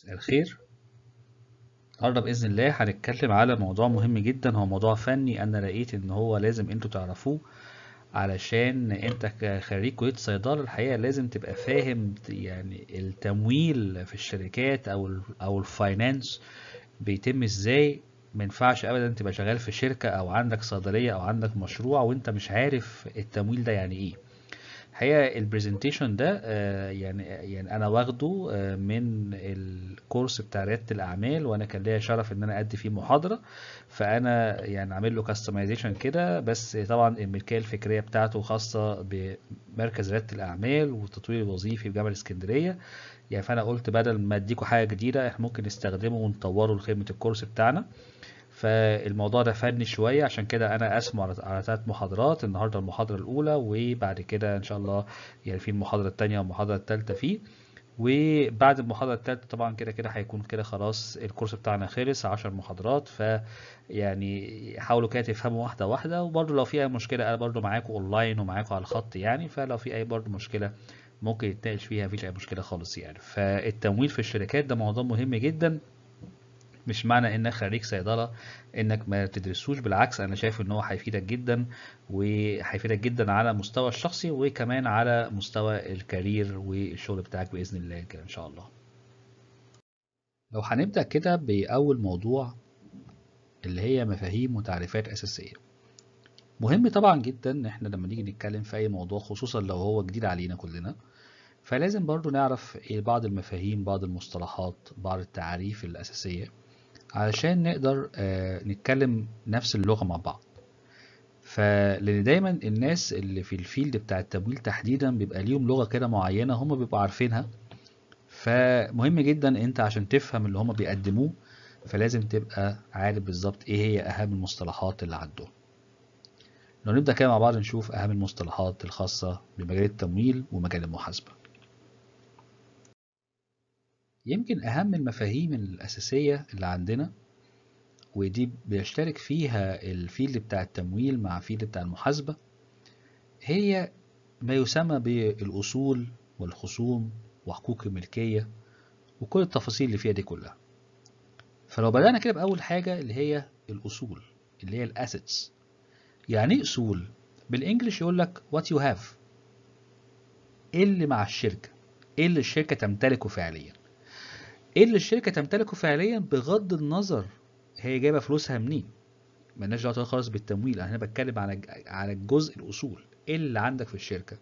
مساء الخير النهارده باذن الله هنتكلم على موضوع مهم جدا هو موضوع فني انا لقيت ان هو لازم انتوا تعرفوه علشان انت كخريج كليه صيدله الحقيقه لازم تبقى فاهم يعني التمويل في الشركات او ال او الفاينانس بيتم ازاي ما ينفعش ابدا تبقى شغال في شركه او عندك صيدليه او عندك مشروع وانت مش عارف التمويل ده يعني ايه الحقيقه البرزنتيشن ده آه، يعني يعني انا واخده آه، من الكورس بتاع رياده الاعمال وانا كان ليا شرف ان انا ادي فيه محاضره فانا يعني عامل له كاستمايزيشن كده بس طبعا الملكيه الفكريه بتاعته خاصه بمركز رياده الاعمال والتطوير الوظيفي في جامعه الاسكندريه يعني فانا قلت بدل ما اديكم حاجه جديده احنا ممكن نستخدمه ونطوره لخدمه الكورس بتاعنا فالموضوع ده فني شويه عشان كده انا اسمع على ثلاث محاضرات النهارده المحاضره الاولى وبعد كده ان شاء الله يعني في المحاضره الثانيه والمحاضره الثالثه فيه وبعد المحاضرة التالتة طبعا كده كده هيكون كده خلاص الكورس بتاعنا خلص 10 محاضرات ف يعني حاولوا كده تفهموا واحدة واحدة وبرده لو في أي مشكلة أنا برده معاكم أونلاين ومعاكم على الخط يعني فلو في أي برده مشكلة ممكن يتناقش فيها مفيش أي مشكلة خالص يعني فالتمويل في الشركات ده موضوع مهم جدا مش معنى انك خريج صيدله انك ما تدرسوش بالعكس انا شايف ان هو هيفيدك جدا وهيفيدك جدا على مستوى الشخصي وكمان على مستوى الكارير والشغل بتاعك باذن الله كده ان شاء الله لو هنبدا كده باول موضوع اللي هي مفاهيم وتعريفات اساسيه مهم طبعا جدا ان احنا لما نيجي نتكلم في اي موضوع خصوصا لو هو جديد علينا كلنا فلازم برضو نعرف إيه بعض المفاهيم بعض المصطلحات بعض التعاريف الأساسية علشان نقدر آه، نتكلم نفس اللغة مع بعض فلان دايما الناس اللي في الفيلد بتاع التمويل تحديدا بيبقى ليهم لغة كده معينة هم بيبقوا عارفينها فمهم جدا انت عشان تفهم اللي هم بيقدموه فلازم تبقى عارف بالظبط ايه هي اهم المصطلحات اللي عندهم لو نبدأ كده مع بعض نشوف اهم المصطلحات الخاصة بمجال التمويل ومجال المحاسبة يمكن أهم المفاهيم الأساسية اللي عندنا ودي بيشترك فيها الفيلد بتاع التمويل مع الفيلد بتاع المحاسبة هي ما يسمى بالأصول والخصوم وحقوق الملكية وكل التفاصيل اللي فيها دي كلها فلو بدأنا كده بأول حاجة اللي هي الأصول اللي هي الأسيتس يعني إيه أصول؟ بالإنجلش يقول لك what you have إيه اللي مع الشركة؟ إيه اللي الشركة تمتلكه فعليا؟ ايه اللي الشركه تمتلكه فعليا بغض النظر هي جايبه فلوسها منين مالناش دعوه خالص بالتمويل انا بتكلم على على الجزء الاصول ايه اللي عندك في الشركه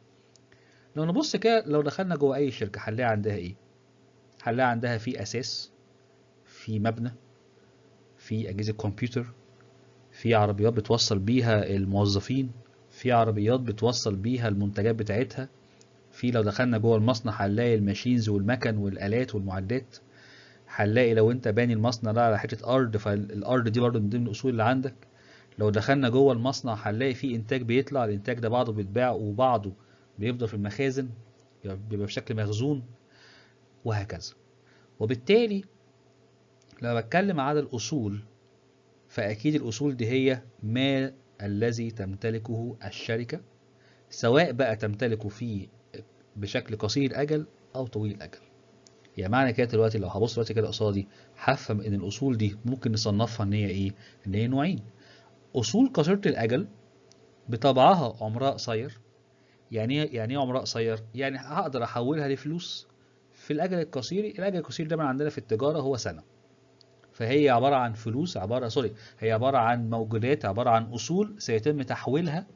لو نبص كده لو دخلنا جوه اي شركه هنلاقي عندها ايه هنلاقي عندها في اساس في مبنى في اجهزه كمبيوتر في عربيات بتوصل بيها الموظفين في عربيات بتوصل بيها المنتجات بتاعتها في لو دخلنا جوه المصنع هنلاقي الماشينز والمكن والالات والمعدات هنلاقي لو انت باني المصنع ده على حته ارض فالارض دي برضو من ضمن الاصول اللي عندك لو دخلنا جوه المصنع هنلاقي فيه انتاج بيطلع الانتاج ده بعضه بيتباع وبعضه بيفضل في المخازن بيبقى بشكل مخزون وهكذا وبالتالي لما بتكلم على الأصول فأكيد الأصول دي هي ما الذي تمتلكه الشركة سواء بقى تمتلكه في بشكل قصير أجل أو طويل أجل يعني معنى كده دلوقتي لو هبص دلوقتي كده قصادي هفهم ان الاصول دي ممكن نصنفها ان هي ايه؟ ان هي نوعين. اصول قصيره الاجل بطبعها عمرها قصير يعني إيه؟ يعني ايه عمرها قصير؟ يعني هقدر احولها لفلوس في الاجل القصير، الاجل القصير ده من عندنا في التجاره هو سنه. فهي عباره عن فلوس عباره سوري هي عباره عن موجودات عباره عن اصول سيتم تحويلها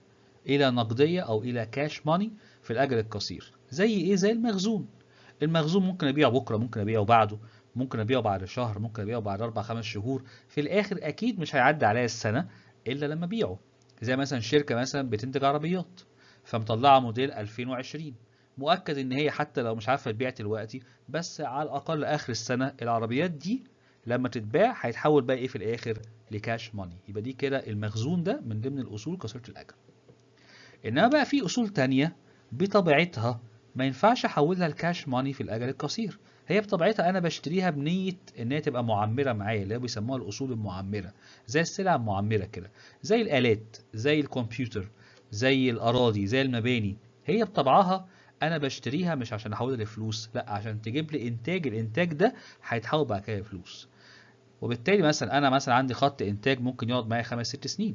الى نقديه او الى كاش ماني في الاجل القصير زي ايه زي المخزون المخزون ممكن ابيعه بكره ممكن ابيعه بعده ممكن ابيعه بعد شهر ممكن ابيعه بعد اربع خمس شهور في الاخر اكيد مش هيعدي عليا السنه الا لما ابيعه زي مثلا شركه مثلا بتنتج عربيات فمطلعه موديل 2020 مؤكد ان هي حتى لو مش عارفه تبيع دلوقتي بس على الاقل اخر السنه العربيات دي لما تتباع هيتحول بقى ايه في الاخر لكاش ماني يبقى دي كده المخزون ده من ضمن الاصول كسرت الاجل انما بقى في اصول تانية بطبيعتها ما ينفعش احولها لكاش ماني في الاجل القصير هي بطبيعتها انا بشتريها بنيه ان هي تبقى معمره معايا اللي بيسموها الاصول المعمره زي السلع المعمره كده زي الالات زي الكمبيوتر زي الاراضي زي المباني هي بطبعها انا بشتريها مش عشان احولها لفلوس لا عشان تجيب لي انتاج الانتاج ده هيتحول بعد كده لفلوس وبالتالي مثلا انا مثلا عندي خط انتاج ممكن يقعد معايا خمس ست سنين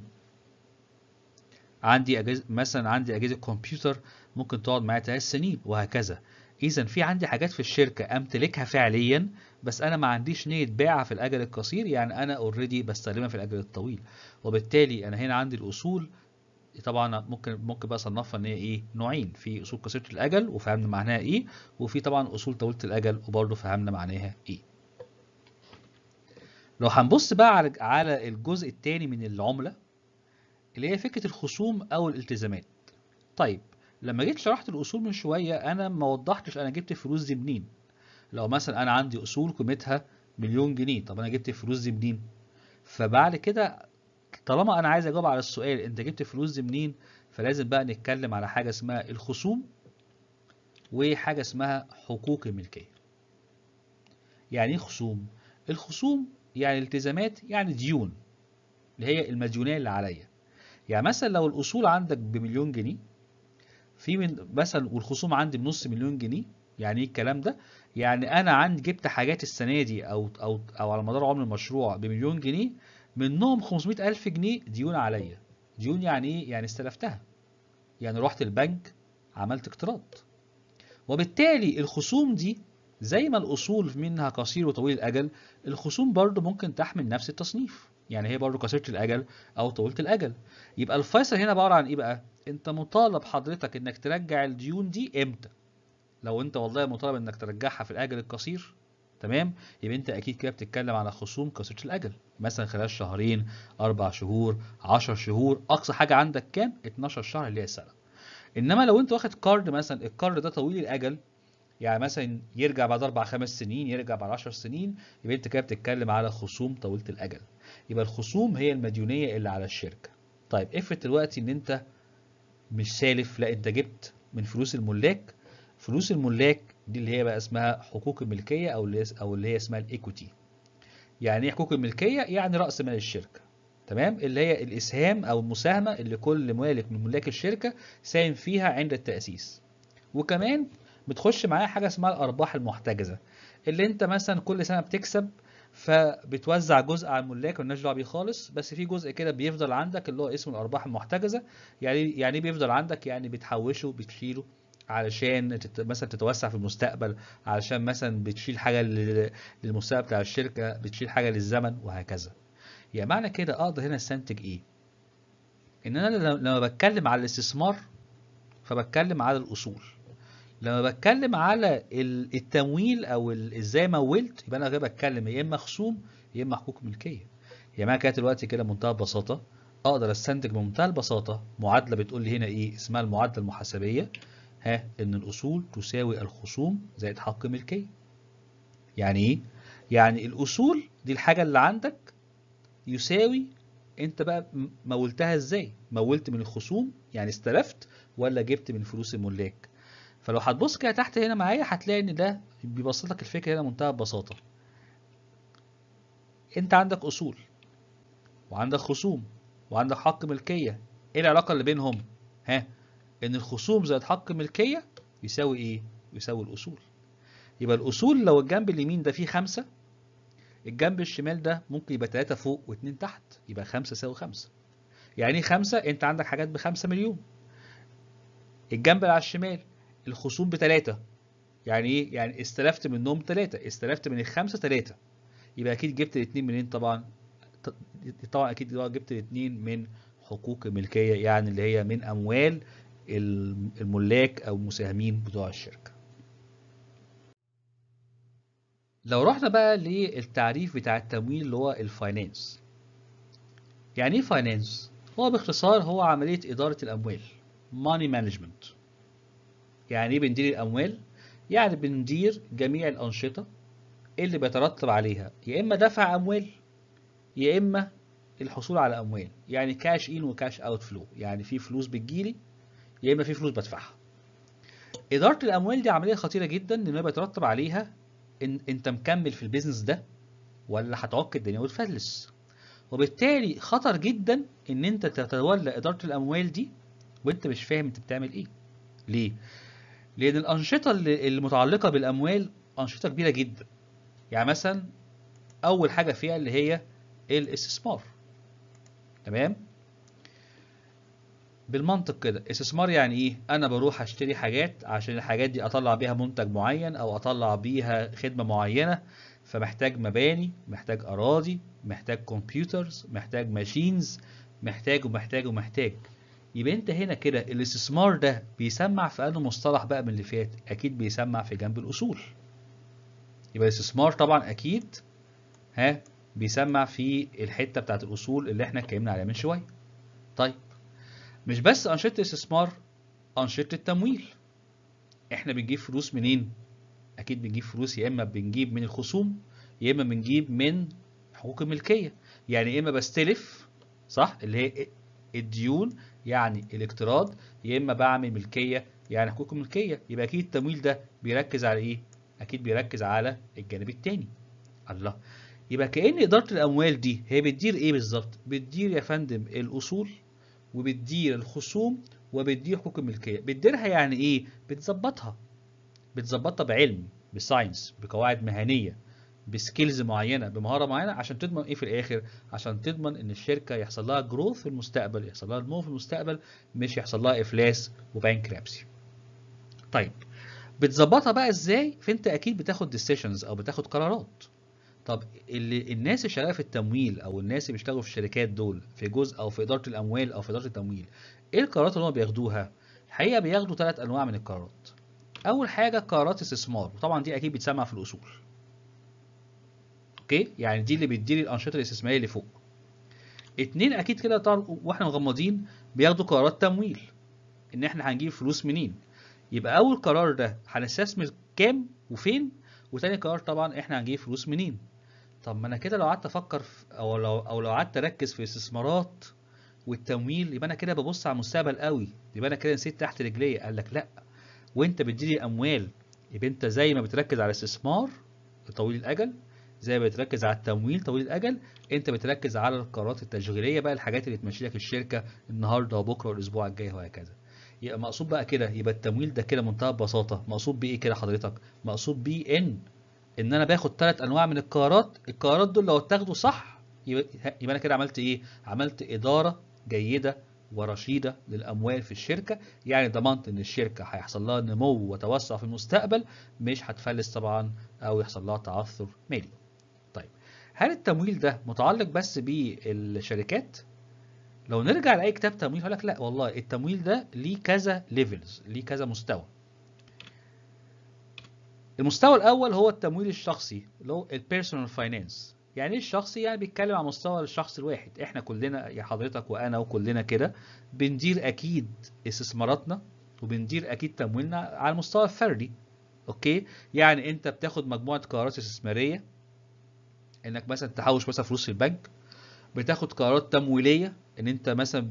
عندي أجهزة مثلا عندي أجهزة كمبيوتر ممكن تقعد معايا ثلاث سنين وهكذا إذا في عندي حاجات في الشركة أمتلكها فعليا بس أنا ما عنديش نية بيعها في الأجل القصير يعني أنا أوريدي بستخدمها في الأجل الطويل وبالتالي أنا هنا عندي الأصول طبعا ممكن ممكن بقى اصنفها ان هي ايه نوعين في اصول قصيره الاجل وفهمنا معناها ايه وفي طبعا اصول طويله الاجل وبرضه فهمنا معناها ايه لو هنبص بقى على الجزء الثاني من العمله اللي هي فكرة الخصوم أو الالتزامات. طيب لما جيت شرحت الأصول من شوية أنا ما وضحتش أنا جبت الفلوس دي منين. لو مثلا أنا عندي أصول قيمتها مليون جنيه، طب أنا جبت الفلوس دي منين؟ فبعد كده طالما أنا عايز أجاوب على السؤال أنت جبت الفلوس دي منين؟ فلازم بقى نتكلم على حاجة اسمها الخصوم وحاجة اسمها حقوق الملكية. يعني إيه خصوم؟ الخصوم يعني التزامات يعني ديون اللي هي المديونية اللي عليا. يعني مثلا لو الأصول عندك بمليون جنيه في من مثلا والخصوم عندي بنص مليون جنيه يعني ايه الكلام ده؟ يعني انا عندي جبت حاجات السنه دي او او او على مدار عمر المشروع بمليون جنيه منهم 500000 جنيه ديون عليا. ديون يعني ايه؟ يعني استلفتها. يعني رحت البنك عملت اقتراض. وبالتالي الخصوم دي زي ما الاصول منها قصير وطويل الاجل الخصوم برضه ممكن تحمل نفس التصنيف. يعني هي برضه قصيره الاجل او طويله الاجل يبقى الفيصل هنا عباره عن ايه بقى انت مطالب حضرتك انك ترجع الديون دي امتى لو انت والله مطالب انك ترجعها في الاجل القصير تمام يبقى انت اكيد كده بتتكلم على خصوم قصيره الاجل مثلا خلال شهرين اربع شهور 10 شهور اقصى حاجه عندك كام 12 شهر اللي هي السنه انما لو انت واخد كارد مثلا الكارد ده طويل الاجل يعني مثلا يرجع بعد اربع خمس سنين يرجع بعد 10 سنين يبقى انت كده بتتكلم على خصوم طويله الاجل يبقى الخصوم هي المديونية اللي على الشركة طيب افرض دلوقتي ان انت مش سالف لا انت جبت من فلوس الملاك فلوس الملاك دي اللي هي بقى اسمها حقوق الملكية او اللي او اللي هي اسمها الايكوتي يعني ايه حقوق الملكية يعني رأس مال الشركة تمام اللي هي الاسهام او المساهمة اللي كل مالك من ملاك الشركة ساهم فيها عند التأسيس وكمان بتخش معايا حاجة اسمها الارباح المحتجزة اللي انت مثلا كل سنة بتكسب فبتوزع جزء على الملاك مالناش دعوه بيه خالص بس في جزء كده بيفضل عندك اللي هو اسمه الارباح المحتجزه يعني يعني بيفضل عندك يعني بتحوشه بتشيله علشان مثلا تتوسع في المستقبل علشان مثلا بتشيل حاجه للمستقبل بتاع الشركه بتشيل حاجه للزمن وهكذا يعني معنى كده اقدر هنا استنتج ايه ان انا لما بتكلم على الاستثمار فبتكلم على الاصول لما بتكلم على التمويل او ازاي مولت يبقى انا غير بتكلم يا اما خصوم يا اما حقوق ملكيه يا يعني جماعه كده دلوقتي كده بمنتهى البساطه اقدر استنتج بمنتهى البساطه معادله بتقول لي هنا ايه اسمها المعادله المحاسبيه ها ان الاصول تساوي الخصوم زائد حق ملكيه يعني ايه يعني الاصول دي الحاجه اللي عندك يساوي انت بقى مولتها ازاي مولت من الخصوم يعني استلفت ولا جبت من فلوس الملاك فلو هتبص كده تحت هنا معايا هتلاقي ان ده بيبسط لك الفكره هنا منتهى البساطه انت عندك اصول وعندك خصوم وعندك حق ملكيه ايه العلاقه اللي بينهم ها ان الخصوم زائد حق ملكيه يساوي ايه يساوي الاصول يبقى الاصول لو الجنب اليمين ده فيه خمسة الجنب الشمال ده ممكن يبقى تلاتة فوق واتنين تحت يبقى خمسة يساوي خمسة يعني ايه خمسة انت عندك حاجات بخمسة مليون الجنب اللي على الشمال الخصوم بتلاتة يعني ايه؟ يعني استلفت منهم تلاتة استلفت من الخمسة تلاتة يبقى اكيد جبت الاتنين منين طبعا طبعا اكيد جبت الاتنين من حقوق الملكية يعني اللي هي من اموال الملاك او المساهمين بتوع الشركة لو رحنا بقى للتعريف بتاع التمويل اللي هو الفاينانس يعني ايه فاينانس هو باختصار هو عملية إدارة الأموال money management يعني ايه بندير الاموال يعني بندير جميع الانشطه اللي بيترتب عليها يا اما دفع اموال يا اما الحصول على اموال يعني كاش ان وكاش اوت فلو يعني في فلوس بتجيلي يا اما في فلوس بدفعها اداره الاموال دي عمليه خطيره جدا لان بيترتب عليها ان انت مكمل في البيزنس ده ولا هتعك الدنيا وتفلس وبالتالي خطر جدا ان انت تتولى اداره الاموال دي وانت مش فاهم انت بتعمل ايه ليه لأن الأنشطة المتعلقة بالأموال أنشطة كبيرة جدا يعني مثلا أول حاجة فيها اللي هي الاستثمار تمام بالمنطق كده استثمار يعني ايه انا بروح اشتري حاجات عشان الحاجات دي اطلع بيها منتج معين او اطلع بيها خدمه معينه فمحتاج مباني محتاج اراضي محتاج كمبيوترز محتاج ماشينز محتاج ومحتاج ومحتاج يبقى انت هنا كده الاستثمار ده بيسمع في انه مصطلح بقى من اللي فات اكيد بيسمع في جنب الاصول يبقى الاستثمار طبعا اكيد ها بيسمع في الحته بتاعت الاصول اللي احنا اتكلمنا عليها من شويه طيب مش بس انشطه الاستثمار انشطه التمويل احنا بنجيب فلوس منين اكيد بنجيب فلوس يا اما بنجيب من الخصوم يا اما بنجيب من حقوق الملكيه يعني يا اما بستلف صح اللي هي الديون يعني الاقتراض يا اما بعمل ملكيه يعني حقوق ملكيه يبقى اكيد التمويل ده بيركز على ايه اكيد بيركز على الجانب الثاني الله يبقى كأن إدارة الأموال دي هي بتدير إيه بالظبط؟ بتدير يا فندم الأصول وبتدير الخصوم وبتدير حقوق الملكية، بتديرها يعني إيه؟ بتظبطها بتظبطها بعلم بساينس بقواعد مهنية بسكيلز معينه بمهاره معينه عشان تضمن ايه في الاخر عشان تضمن ان الشركه يحصل لها جروث في المستقبل يحصل لها نمو في المستقبل مش يحصل لها افلاس وبانكرابسي طيب بتظبطها بقى ازاي فانت اكيد بتاخد ديسيشنز او بتاخد قرارات طب اللي الناس اللي شغاله في التمويل او الناس اللي بيشتغلوا في الشركات دول في جزء او في اداره الاموال او في اداره التمويل ايه القرارات اللي هم بياخدوها الحقيقه بياخدوا ثلاث انواع من القرارات اول حاجه قرارات استثمار وطبعا دي اكيد بتسمع في الاصول اوكي يعني دي اللي بتدير الانشطه الاستثماريه اللي فوق اتنين اكيد كده طبعا واحنا مغمضين بياخدوا قرارات تمويل ان احنا هنجيب فلوس منين يبقى اول قرار ده هنستثمر كام وفين وتاني قرار طبعا احنا هنجيب فلوس منين طب ما انا كده لو قعدت افكر او لو او لو قعدت اركز في الاستثمارات والتمويل يبقى انا كده ببص على المستقبل قوي يبقى انا كده نسيت تحت رجليا قال لك لا وانت بتديني اموال يبقى انت زي ما بتركز على الاستثمار لطويل الاجل زي ما بتركز على التمويل طويل الاجل انت بتركز على القرارات التشغيليه بقى الحاجات اللي تمشي لك الشركه النهارده وبكره والاسبوع الجاي وهكذا يبقى مقصود بقى كده يبقى التمويل ده كده منتهى البساطه مقصود بيه ايه كده حضرتك مقصود بيه ان ان انا باخد ثلاث انواع من القرارات القرارات دول لو اتاخدوا صح يبقى انا كده عملت ايه عملت اداره جيده ورشيده للاموال في الشركه يعني ضمنت ان الشركه هيحصل لها نمو وتوسع في المستقبل مش هتفلس طبعا او يحصل لها تعثر مالي هل التمويل ده متعلق بس بالشركات؟ لو نرجع لاي كتاب تمويل هقول لك لا والله التمويل ده ليه كذا ليفلز ليه كذا مستوى المستوى الاول هو التمويل الشخصي اللي هو البيرسونال فاينانس يعني ايه الشخصي يعني بيتكلم على مستوى الشخص الواحد احنا كلنا يا حضرتك وانا وكلنا كده بندير اكيد استثماراتنا وبندير اكيد تمويلنا على المستوى الفردي اوكي يعني انت بتاخد مجموعه قرارات استثماريه انك مثلا تحوش مثلا فلوس في البنك بتاخد قرارات تمويليه ان انت يعني مثلا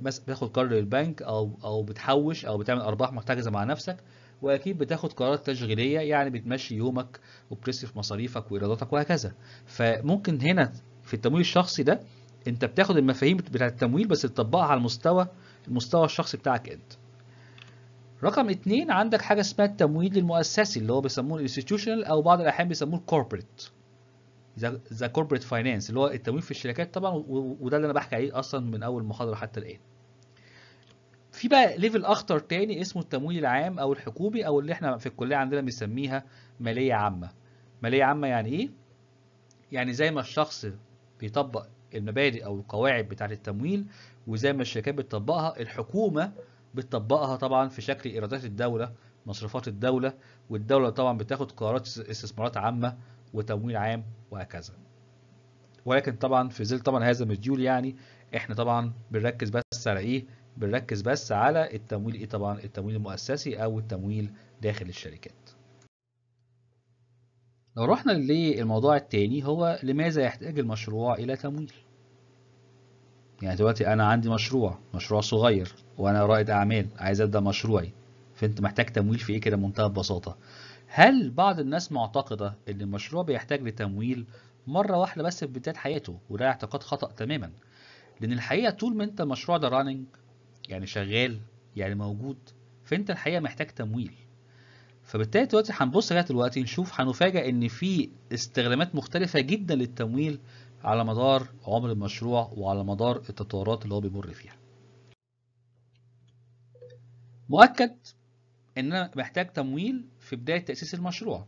بتاخد قرار للبنك او او بتحوش او بتعمل ارباح محتجزه مع نفسك واكيد بتاخد قرارات تشغيليه يعني بتمشي يومك وبتصرف مصاريفك وايراداتك وهكذا فممكن هنا في التمويل الشخصي ده انت بتاخد المفاهيم بتاعه التمويل بس تطبقها على المستوى المستوى الشخصي بتاعك انت رقم اتنين عندك حاجه اسمها التمويل المؤسسي اللي هو بيسموه الانستتيوشنال او بعض الاحيان بيسموه الكوربريت ذا كوربريت فاينانس اللي هو التمويل في الشركات طبعا وده اللي انا بحكي عليه اصلا من اول محاضره حتى الان في بقى ليفل اخطر تاني اسمه التمويل العام او الحكومي او اللي احنا في الكليه عندنا بنسميها ماليه عامه ماليه عامه يعني ايه يعني زي ما الشخص بيطبق المبادئ او القواعد بتاعه التمويل وزي ما الشركات بتطبقها الحكومه بتطبقها طبعا في شكل ايرادات الدوله مصروفات الدوله والدوله طبعا بتاخد قرارات استثمارات عامه وتمويل عام وهكذا ولكن طبعا في ظل طبعا هذا المديول يعني احنا طبعا بنركز بس على ايه بنركز بس على التمويل ايه طبعا التمويل المؤسسي او التمويل داخل الشركات لو رحنا للموضوع الثاني هو لماذا يحتاج المشروع الى تمويل يعني دلوقتي انا عندي مشروع مشروع صغير وانا رائد اعمال عايز ابدا مشروعي فانت محتاج تمويل في ايه كده بمنتهى البساطه هل بعض الناس معتقدة إن المشروع بيحتاج لتمويل مرة واحدة بس في بداية حياته وده اعتقاد خطأ تماما لأن الحقيقة طول ما أنت المشروع ده راننج يعني شغال يعني موجود فأنت الحقيقة محتاج تمويل فبالتالي دلوقتي هنبص لغاية دلوقتي نشوف هنفاجئ إن في استخدامات مختلفة جدا للتمويل على مدار عمر المشروع وعلى مدار التطورات اللي هو بيمر فيها. مؤكد إن أنا محتاج تمويل في بداية تأسيس المشروع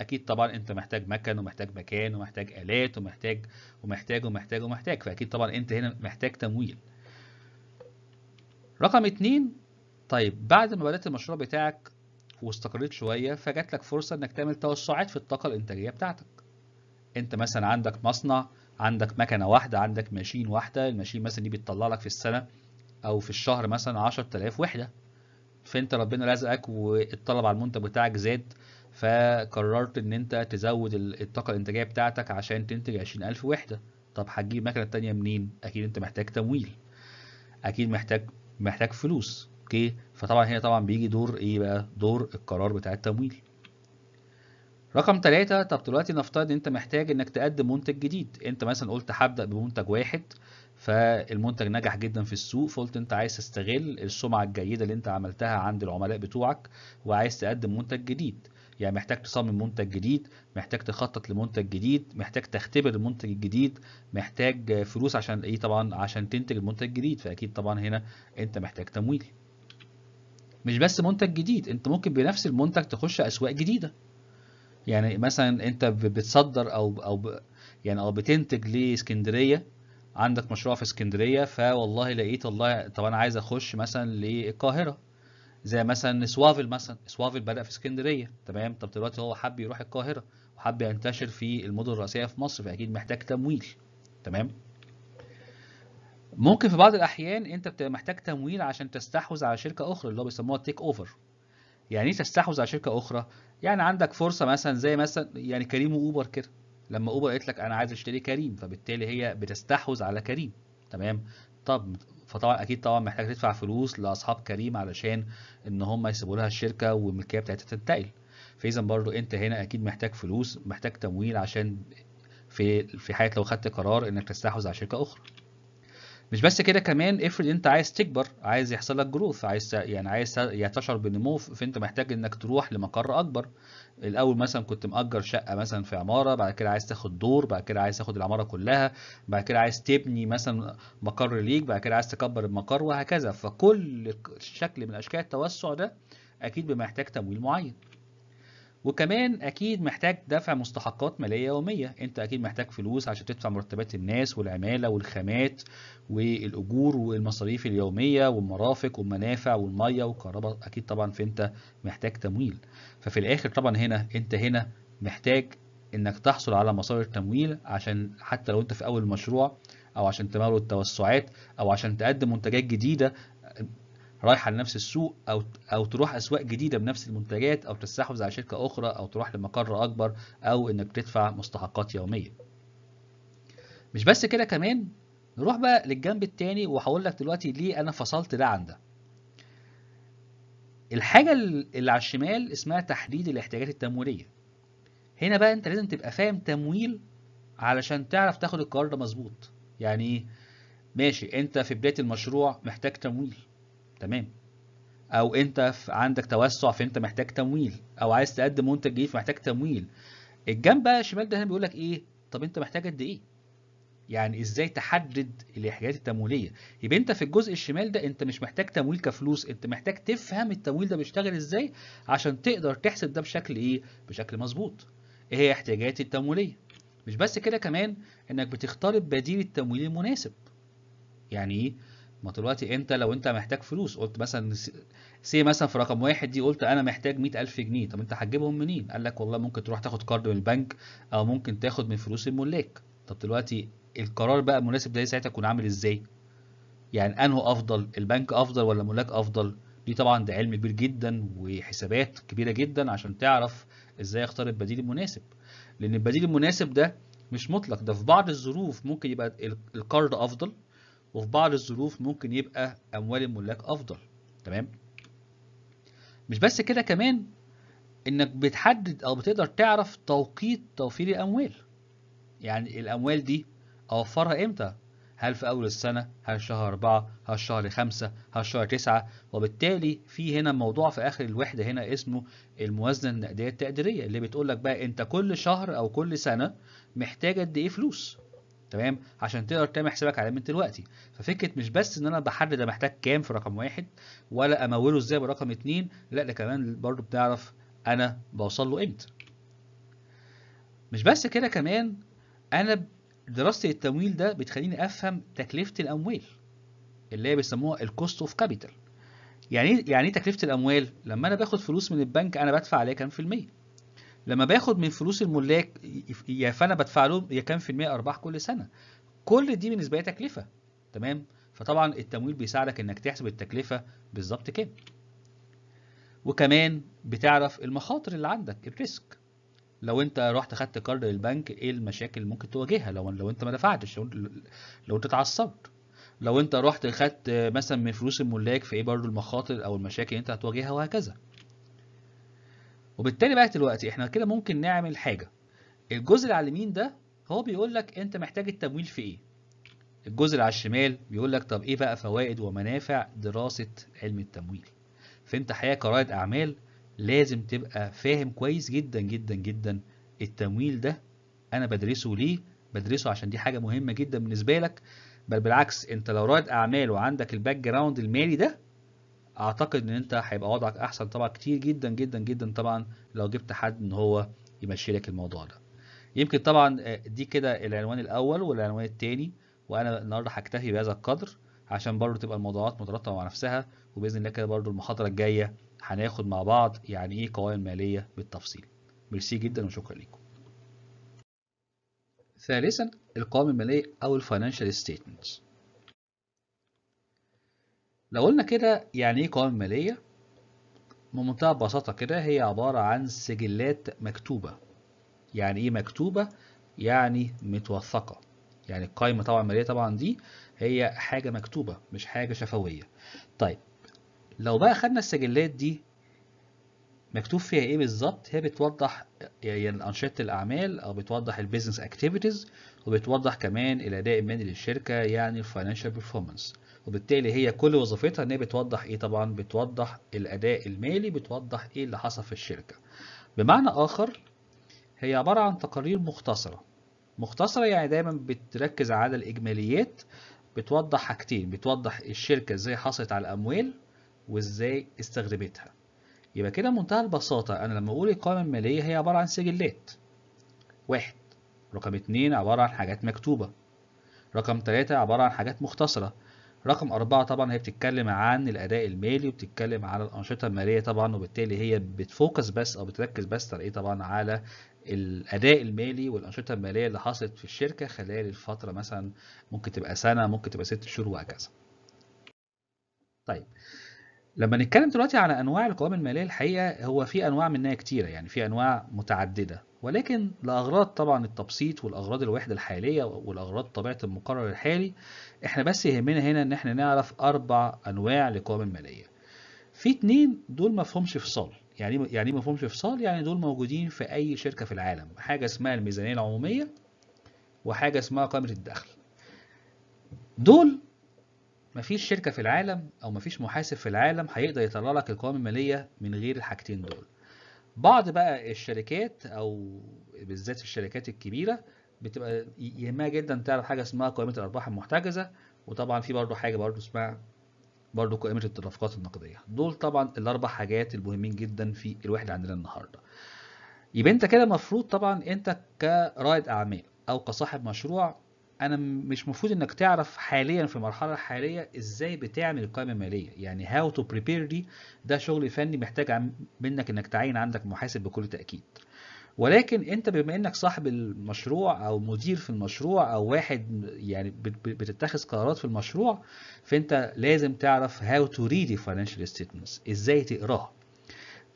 اكيد طبعا انت محتاج مكن ومحتاج مكان ومحتاج الات ومحتاج ومحتاج ومحتاج ومحتاج فاكيد طبعا انت هنا محتاج تمويل رقم اتنين طيب بعد ما بدأت المشروع بتاعك واستقريت شوية فجات لك فرصة انك تعمل توسعات في الطاقة الانتاجية بتاعتك انت مثلا عندك مصنع عندك مكنة واحدة عندك ماشين واحدة الماشين مثلا دي بتطلع لك في السنة او في الشهر مثلا 10000 وحدة فانت ربنا رزقك والطلب على المنتج بتاعك زاد فقررت ان انت تزود الطاقه الانتاجيه بتاعتك عشان تنتج 20000 وحده طب هتجيب مكنه تانية منين اكيد انت محتاج تمويل اكيد محتاج محتاج فلوس اوكي فطبعا هنا طبعا بيجي دور ايه بقى دور القرار بتاع التمويل رقم ثلاثة طب دلوقتي نفترض ان انت محتاج انك تقدم منتج جديد انت مثلا قلت هبدأ بمنتج واحد فالمنتج نجح جدا في السوق فقلت انت عايز تستغل السمعه الجيده اللي انت عملتها عند العملاء بتوعك وعايز تقدم منتج جديد يعني محتاج تصمم منتج جديد محتاج تخطط لمنتج جديد محتاج تختبر المنتج الجديد محتاج فلوس عشان ايه طبعا عشان تنتج المنتج الجديد فاكيد طبعا هنا انت محتاج تمويل مش بس منتج جديد انت ممكن بنفس المنتج تخش اسواق جديده يعني مثلا انت بتصدر او او يعني او بتنتج لاسكندريه عندك مشروع في اسكندريه فوالله لقيت الله طب انا عايز اخش مثلا للقاهره زي مثلا سوافل مثلا سوافل بدا في اسكندريه تمام طب دلوقتي هو حب يروح القاهره وحب ينتشر في المدن الرئيسيه في مصر فاكيد محتاج تمويل تمام ممكن في بعض الاحيان انت بتبقى محتاج تمويل عشان تستحوذ على شركه اخرى اللي هو بيسموها تيك اوفر يعني ايه تستحوذ على شركه اخرى يعني عندك فرصه مثلا زي مثلا يعني كريم واوبر كده لما اوبر قالت لك انا عايز اشتري كريم فبالتالي هي بتستحوذ على كريم تمام طب فطبعا اكيد طبعا محتاج تدفع فلوس لاصحاب كريم علشان ان هم يسيبوا لها الشركه والملكيه بتاعتها تنتقل فاذا برضو انت هنا اكيد محتاج فلوس محتاج تمويل عشان في في حاله لو خدت قرار انك تستحوذ على شركه اخرى مش بس كده كمان افرض انت عايز تكبر عايز يحصل لك جروث عايز يعني عايز تشعر بنمو فانت محتاج انك تروح لمقر اكبر الاول مثلا كنت مأجر شقه مثلا في عماره بعد كده عايز تاخد دور بعد كده عايز تاخد العماره كلها بعد كده عايز تبني مثلا مقر ليك بعد كده عايز تكبر المقر وهكذا فكل شكل من اشكال التوسع ده اكيد بمحتاج تمويل معين وكمان اكيد محتاج دفع مستحقات ماليه يوميه انت اكيد محتاج فلوس عشان تدفع مرتبات الناس والعماله والخامات والاجور والمصاريف اليوميه والمرافق والمنافع والميه والكهرباء اكيد طبعا فانت محتاج تمويل ففي الاخر طبعا هنا انت هنا محتاج انك تحصل على مصادر تمويل عشان حتى لو انت في اول المشروع او عشان تمارس التوسعات او عشان تقدم منتجات جديده رايحه لنفس السوق او او تروح اسواق جديده بنفس المنتجات او تستحوذ على شركه اخرى او تروح لمقر اكبر او انك تدفع مستحقات يوميه. مش بس كده كمان نروح بقى للجنب التاني وهقول لك دلوقتي ليه انا فصلت ده عن ده. الحاجه اللي على الشمال اسمها تحديد الاحتياجات التمويليه. هنا بقى انت لازم تبقى فاهم تمويل علشان تعرف تاخد القرار ده مظبوط. يعني ايه؟ ماشي انت في بدايه المشروع محتاج تمويل تمام او انت عندك توسع فانت محتاج تمويل او عايز تقدم منتج جديد فمحتاج تمويل الجنب بقى الشمال ده هنا بيقول لك ايه طب انت محتاج قد ايه يعني ازاي تحدد الاحتياجات التمويليه يبقى انت في الجزء الشمال ده انت مش محتاج تمويل كفلوس انت محتاج تفهم التمويل ده بيشتغل ازاي عشان تقدر تحسب ده بشكل ايه بشكل مظبوط ايه هي احتياجاتي التمويليه مش بس كده كمان انك بتختار البديل التمويلي المناسب يعني ايه ما دلوقتي انت لو انت محتاج فلوس قلت مثلا سي مثلا في رقم واحد دي قلت انا محتاج 100000 جنيه طب انت هتجيبهم منين؟ قال لك والله ممكن تروح تاخد كارد من البنك او ممكن تاخد من فلوس الملاك طب دلوقتي القرار بقى المناسب ده ساعتها يكون عامل ازاي؟ يعني انه افضل البنك افضل ولا الملاك افضل؟ دي طبعا ده علم كبير جدا وحسابات كبيره جدا عشان تعرف ازاي اختار البديل المناسب لان البديل المناسب ده مش مطلق ده في بعض الظروف ممكن يبقى القرض افضل وفي بعض الظروف ممكن يبقى اموال الملاك افضل تمام مش بس كده كمان انك بتحدد او بتقدر تعرف توقيت توفير الاموال يعني الاموال دي اوفرها امتى هل في اول السنه هل شهر أربعة هل شهر خمسة هل شهر تسعة وبالتالي في هنا موضوع في اخر الوحده هنا اسمه الموازنه النقديه التقديريه اللي بتقول لك بقى انت كل شهر او كل سنه محتاج قد ايه فلوس تمام عشان تقدر تعمل حسابك عليه من دلوقتي ففكره مش بس ان انا بحدد انا محتاج كام في رقم واحد ولا اموله ازاي برقم اتنين لا ده كمان برضو بتعرف انا بوصل له امتى مش بس كده كمان انا دراستي التمويل ده بتخليني افهم تكلفه الاموال اللي هي بيسموها الكوست اوف كابيتال يعني إيه- يعني ايه تكلفه الاموال لما انا باخد فلوس من البنك انا بدفع عليها كام في الميه لما باخد من فلوس الملاك يا فانا بدفع لهم يا كام في المية ارباح كل سنه كل دي بالنسبه لي تكلفه تمام فطبعا التمويل بيساعدك انك تحسب التكلفه بالظبط كام وكمان بتعرف المخاطر اللي عندك الريسك لو انت رحت خدت قرض للبنك ايه المشاكل اللي ممكن تواجهها لو لو انت ما دفعتش لو, لو انت اتعصبت لو انت رحت خدت مثلا من فلوس الملاك في ايه برضو المخاطر او المشاكل اللي انت هتواجهها وهكذا وبالتالي بقى دلوقتي احنا كده ممكن نعمل حاجه الجزء اللي على اليمين ده هو بيقول لك انت محتاج التمويل في ايه الجزء اللي على الشمال بيقول لك طب ايه بقى فوائد ومنافع دراسه علم التمويل فانت حقيقه كرائد اعمال لازم تبقى فاهم كويس جدا جدا جدا التمويل ده انا بدرسه ليه بدرسه عشان دي حاجه مهمه جدا بالنسبه لك بل بالعكس انت لو رائد اعمال وعندك الباك جراوند المالي ده اعتقد ان انت هيبقى وضعك احسن طبعا كتير جدا جدا جدا طبعا لو جبت حد ان هو يمشي لك الموضوع ده يمكن طبعا آه، دي كده العنوان الاول والعنوان الثاني وانا النهارده هكتفي بهذا القدر عشان برضه تبقى الموضوعات مترتبه مع نفسها وباذن الله كده برضه المحاضره الجايه هناخد مع بعض يعني ايه قوائم ماليه بالتفصيل ميرسي جدا وشكرا لكم ثالثا القوائم الماليه او الفاينانشال ستيتمنتس لو قلنا كده يعني ايه قوائم مالية؟ بمنتهى البساطة كده هي عبارة عن سجلات مكتوبة يعني ايه مكتوبة؟ يعني متوثقة يعني القائمة طبعا المالية طبعا دي هي حاجة مكتوبة مش حاجة شفوية طيب لو بقى خدنا السجلات دي مكتوب فيها ايه بالظبط هي بتوضح يعني انشطه الاعمال او بتوضح البيزنس اكتيفيتيز وبتوضح كمان الاداء المالي للشركه يعني الفاينانشال بيرفورمانس وبالتالي هي كل وظيفتها ان هي بتوضح ايه طبعا بتوضح الاداء المالي بتوضح ايه اللي حصل في الشركه بمعنى اخر هي عباره عن تقارير مختصره مختصره يعني دايما بتركز على الاجماليات بتوضح حاجتين بتوضح الشركه ازاي حصلت على الاموال وازاي استخدمتها يبقى كده منتهى البساطه انا لما اقول القائمه الماليه هي عباره عن سجلات واحد رقم اتنين عباره عن حاجات مكتوبه رقم تلاتة عباره عن حاجات مختصره رقم أربعة طبعا هي بتتكلم عن الأداء المالي وبتتكلم على الأنشطة المالية طبعا وبالتالي هي بتفوكس بس أو بتركز بس على إيه طبعا على الأداء المالي والأنشطة المالية اللي حصلت في الشركة خلال الفترة مثلا ممكن تبقى سنة ممكن تبقى ست شهور وهكذا. طيب لما نتكلم دلوقتي على انواع القوائم الماليه الحقيقه هو في انواع منها كتيره يعني في انواع متعدده ولكن لاغراض طبعا التبسيط والاغراض الوحده الحاليه والاغراض طبيعه المقرر الحالي احنا بس يهمنا هنا ان احنا نعرف اربع انواع لقوائم الماليه في اتنين دول ما فيهمش فصال يعني يعني ما فيهمش فصال يعني دول موجودين في اي شركه في العالم حاجه اسمها الميزانيه العموميه وحاجه اسمها قائمه الدخل دول مفيش شركة في العالم أو مفيش محاسب في العالم هيقدر يطلع لك القوائم المالية من غير الحاجتين دول بعض بقى الشركات أو بالذات الشركات الكبيرة بتبقى يهمها جدا تعرف حاجة اسمها قائمة الأرباح المحتجزة وطبعا في برضه حاجة برضه اسمها برضه قائمة التدفقات النقدية دول طبعا الأربع حاجات المهمين جدا في الوحدة عندنا النهاردة يبقى أنت كده المفروض طبعا أنت كرائد أعمال أو كصاحب مشروع انا مش مفروض انك تعرف حاليا في المرحله الحاليه ازاي بتعمل القائمه الماليه يعني هاو تو بريبير دي ده شغل فني محتاج منك انك تعين عندك محاسب بكل تاكيد ولكن انت بما انك صاحب المشروع او مدير في المشروع او واحد يعني بتتخذ قرارات في المشروع فانت لازم تعرف هاو تو ريد فاينانشال ستيتمنتس ازاي تقراها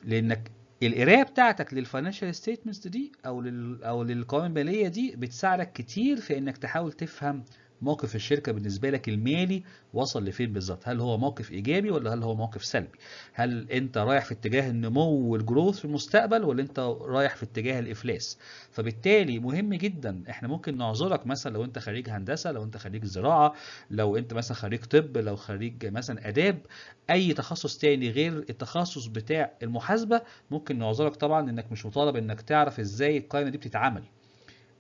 لانك القرايه بتاعتك للفاينانشال ستيتمنتس دي او لل او للقوائم الماليه دي بتساعدك كتير في انك تحاول تفهم موقف الشركه بالنسبه لك المالي وصل لفين بالظبط هل هو موقف ايجابي ولا هل هو موقف سلبي هل انت رايح في اتجاه النمو والجروث في المستقبل ولا انت رايح في اتجاه الافلاس فبالتالي مهم جدا احنا ممكن نعذرك مثلا لو انت خريج هندسه لو انت خريج زراعه لو انت مثلا خريج طب لو خريج مثلا اداب اي تخصص تاني غير التخصص بتاع المحاسبه ممكن نعذرك طبعا انك مش مطالب انك تعرف ازاي القائمه دي بتتعمل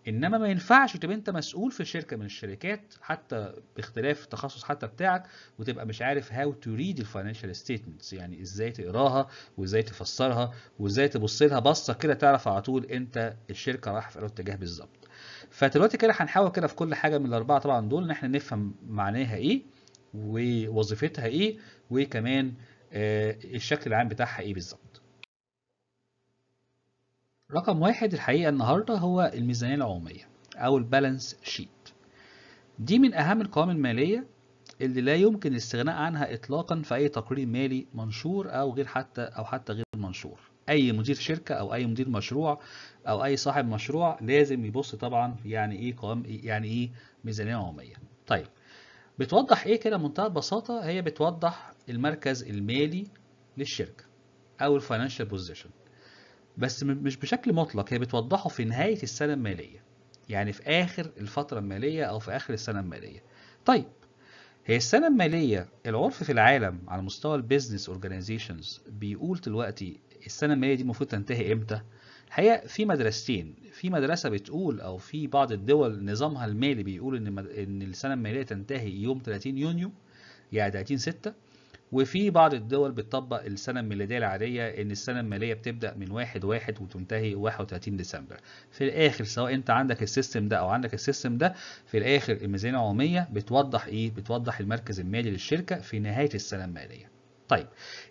انما ما ينفعش تبقى انت مسؤول في شركه من الشركات حتى باختلاف التخصص حتى بتاعك وتبقى مش عارف هاو تو ريد الفاينانشال ستيتمنتس يعني ازاي تقراها وازاي تفسرها وازاي تبص لها بصه كده تعرف على طول انت الشركه رايحه في اتجاه بالظبط فدلوقتي كده هنحاول كده في كل حاجه من الاربعه طبعا دول ان احنا نفهم معناها ايه ووظيفتها ايه وكمان آه الشكل العام بتاعها ايه بالظبط رقم واحد الحقيقة النهاردة هو الميزانية العمومية أو البالانس شيت دي من أهم القوائم المالية اللي لا يمكن الاستغناء عنها إطلاقا في أي تقرير مالي منشور أو غير حتى أو حتى غير منشور أي مدير شركة أو أي مدير مشروع أو أي صاحب مشروع لازم يبص طبعا يعني إيه قوام يعني إيه ميزانية عمومية طيب بتوضح إيه كده بمنتهى البساطة هي بتوضح المركز المالي للشركة أو الفاينانشال بوزيشن بس مش بشكل مطلق هي بتوضحه في نهاية السنة المالية يعني في آخر الفترة المالية أو في آخر السنة المالية طيب هي السنة المالية العرف في العالم على مستوى البيزنس اورجانيزيشنز بيقول دلوقتي السنة المالية دي المفروض تنتهي إمتى الحقيقة في مدرستين في مدرسة بتقول أو في بعض الدول نظامها المالي بيقول إن إن السنة المالية تنتهي يوم 30 يونيو يعني 30 6 وفي بعض الدول بتطبق السنة الميلادية العادية إن السنة المالية بتبدأ من 1 1 وتنتهي 31 ديسمبر. في الآخر سواء أنت عندك السيستم ده أو عندك السيستم ده في الآخر الميزانية العمومية بتوضح إيه؟ بتوضح المركز المالي للشركة في نهاية السنة المالية. طيب